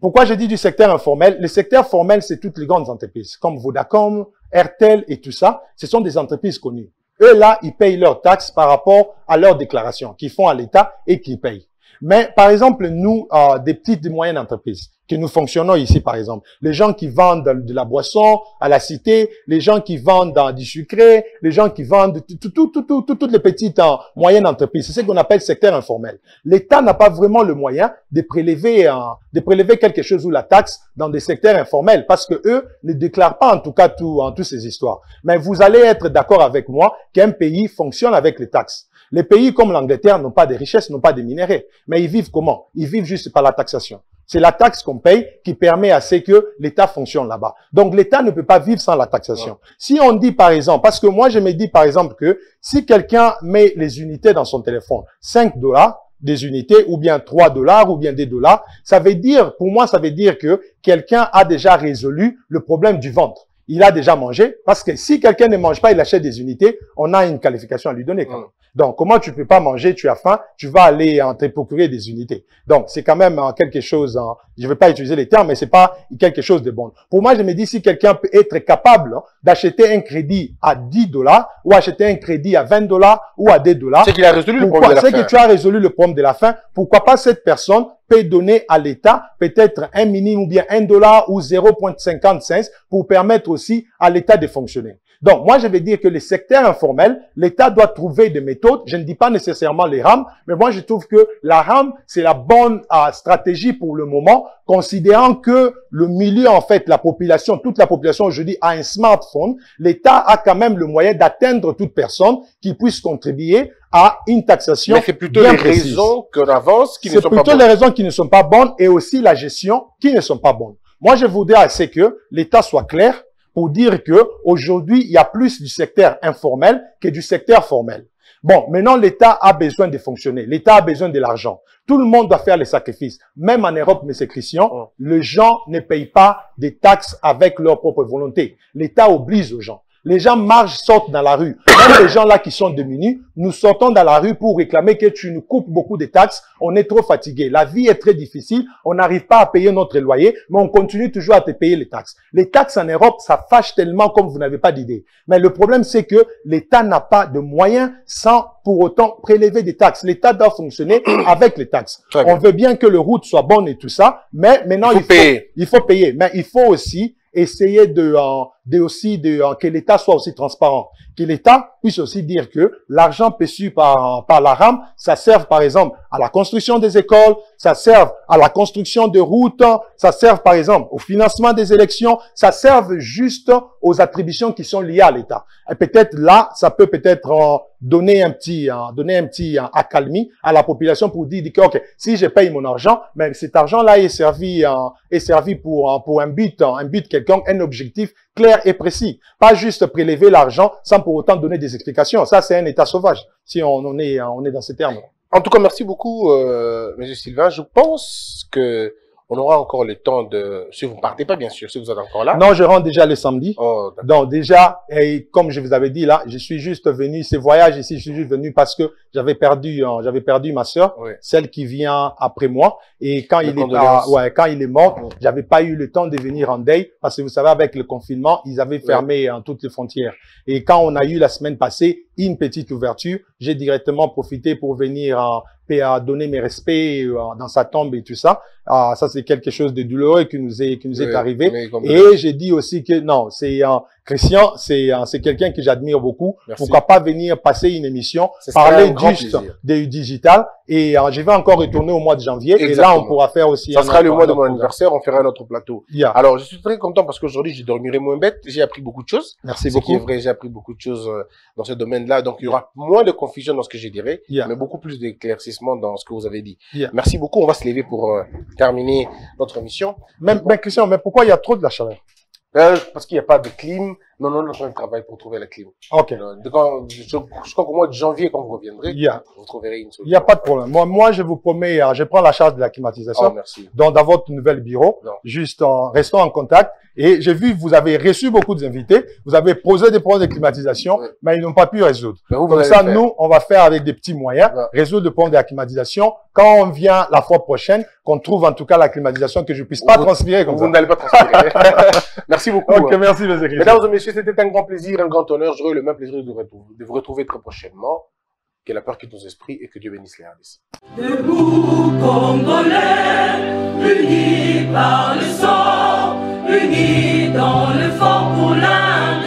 Pourquoi je dis du secteur informel Le secteur formel, c'est toutes les grandes entreprises, comme Vodacom, Airtel et tout ça. Ce sont des entreprises connues. Eux, là, ils payent leurs taxes par rapport à leurs déclarations qu'ils font à l'État et qu'ils payent. Mais par exemple, nous, euh, des petites et moyennes entreprises, que nous fonctionnons ici, par exemple. Les gens qui vendent de la boisson à la cité, les gens qui vendent dans euh, du sucré, les gens qui vendent tout, tout, tout, toutes les petites et euh, moyennes entreprises. C'est ce qu'on appelle secteur informel. L'État n'a pas vraiment le moyen de prélever, de prélever quelque chose ou la taxe dans des secteurs informels parce que eux ne déclarent pas en tout cas tout, en toutes ces histoires. Mais vous allez être d'accord avec moi qu'un pays fonctionne avec les taxes. Les pays comme l'Angleterre n'ont pas de richesses, n'ont pas de minéraux. Mais ils vivent comment Ils vivent juste par la taxation. C'est la taxe qu'on paye qui permet à ce que l'État fonctionne là-bas. Donc l'État ne peut pas vivre sans la taxation. Si on dit par exemple, parce que moi je me dis par exemple que si quelqu'un met les unités dans son téléphone, 5 dollars des unités ou bien 3 dollars ou bien des dollars, ça veut dire, pour moi ça veut dire que quelqu'un a déjà résolu le problème du ventre. Il a déjà mangé parce que si quelqu'un ne mange pas, il achète des unités, on a une qualification à lui donner quand même. Donc, comment tu peux pas manger, tu as faim, tu vas aller en te procurer des unités. Donc, c'est quand même euh, quelque chose, je hein, je vais pas utiliser les termes, mais c'est pas quelque chose de bon. Pour moi, je me dis si quelqu'un peut être capable hein, d'acheter un crédit à 10 dollars ou acheter un crédit à 20 dollars ou à 10 dollars. C'est qu'il a résolu le problème de la faim. C'est que tu as résolu le problème de la faim. Pourquoi pas cette personne peut donner à l'État peut-être un minimum ou bien un dollar ou 0.55 pour permettre aussi à l'État de fonctionner. Donc, moi, je vais dire que les secteurs informels, l'État doit trouver des méthodes. Je ne dis pas nécessairement les rames, mais moi, je trouve que la rame, c'est la bonne euh, stratégie pour le moment, considérant que le milieu, en fait, la population, toute la population je dis, a un smartphone. L'État a quand même le moyen d'atteindre toute personne qui puisse contribuer à une taxation. Mais c'est plutôt les raisons que avance qui ne sont pas bonnes. C'est plutôt les raisons qui ne sont pas bonnes et aussi la gestion qui ne sont pas bonnes. Moi, je voudrais assez que l'État soit clair pour dire que aujourd'hui il y a plus du secteur informel que du secteur formel. Bon, maintenant l'État a besoin de fonctionner, l'État a besoin de l'argent. Tout le monde doit faire les sacrifices. Même en Europe, mais Christian, oh. les gens ne payent pas des taxes avec leur propre volonté. L'État oblige aux gens. Les gens marchent, sortent dans la rue. Même les gens là qui sont démunis, nous sortons dans la rue pour réclamer que tu nous coupes beaucoup de taxes. On est trop fatigués. La vie est très difficile. On n'arrive pas à payer notre loyer, mais on continue toujours à te payer les taxes. Les taxes en Europe, ça fâche tellement comme vous n'avez pas d'idée. Mais le problème, c'est que l'État n'a pas de moyens sans pour autant prélever des taxes. L'État doit fonctionner avec les taxes. On veut bien que le route soit bonne et tout ça, mais maintenant il faut, payer. Mais il faut aussi essayer de, de aussi de, euh, que l'État soit aussi transparent, que l'État puisse aussi dire que l'argent perçu par, par la RAM, ça serve par exemple à la construction des écoles, ça serve à la construction de routes, ça serve par exemple au financement des élections, ça serve juste aux attributions qui sont liées à l'État. Et peut-être là, ça peut peut-être euh, donner un petit, euh, donner un petit accalmie à la population pour dire, ok, si je paye mon argent, mais cet argent-là est servi, est servi pour pour un but, un but quelconque, un objectif clair et précis. Pas juste prélever l'argent sans pour autant donner des explications. Ça, c'est un État sauvage, si on, est, on est dans ces termes. En tout cas, merci beaucoup, euh, M. Sylvain. Je pense que on aura encore le temps de... Si vous partez pas, bien sûr, si vous êtes encore là. Non, je rentre déjà le samedi. Oh, Donc déjà, et comme je vous avais dit là, je suis juste venu, ces voyage ici, je suis juste venu parce que j'avais perdu, euh, j'avais perdu ma soeur, celle qui vient après moi. Et quand, il est, quand il est mort, mm. j'avais pas eu le temps de venir en deuil parce que vous savez, avec le confinement, ils avaient fermé hein, toutes les frontières. Et quand on a eu la semaine passée une petite ouverture, j'ai directement profité pour venir à euh, euh, donner mes respects dans sa tombe et tout ça. Ah, ça, c'est quelque chose de douloureux qui nous est, qui nous est arrivé. et j'ai dit aussi que non, c'est un Christian, c'est c'est quelqu'un que j'admire beaucoup. Pourquoi pas venir passer une émission, parler juste du digital. Et euh, je vais encore retourner au mois de janvier. Et là, on pourra faire aussi. Ça sera le mois de mon anniversaire. On fera un autre plateau. Alors, je suis très content parce qu'aujourd'hui, je dormirai moins bête. J'ai appris beaucoup de choses. Merci beaucoup. vrai, j'ai appris beaucoup de choses euh, dans ce domaine-là. Donc, il y aura moins de confusion dans ce que je dirais, mais beaucoup plus d'éclaircissement dans ce que vous avez dit. Merci beaucoup. On va se lever pour euh, terminer notre mission. Mais, Christian, mais pourquoi il y a trop de la chaleur ben, Parce qu'il n'y a pas de clim, non, non, non, je travaille pour trouver la clim. Ok. Euh, je, crois qu'au mois de janvier, quand vous reviendrez, vous trouverez une solution. Il n'y a pas de problème. Moi, je vous promets, euh, je prends la charge de la climatisation. Oh, dans, votre nouvel bureau. Juste en restant en contact. Et j'ai vu, vous avez reçu beaucoup d'invités. Vous avez posé des problèmes de climatisation, mais ils n'ont pas pu résoudre. Ben, comme ça, nous, on va faire avec des petits moyens, résoudre le problème de la climatisation. Quand on vient la fois prochaine, qu'on trouve en tout cas la climatisation, que je puisse pas transpirer comme vous Vous n'allez pas transpirer. merci beaucoup. Hein. merci, monsieur c'était un grand plaisir, un grand honneur. J'aurai le même plaisir de vous retrouver, très prochainement. Que la peur quitte nos esprits et que Dieu bénisse les RDC. par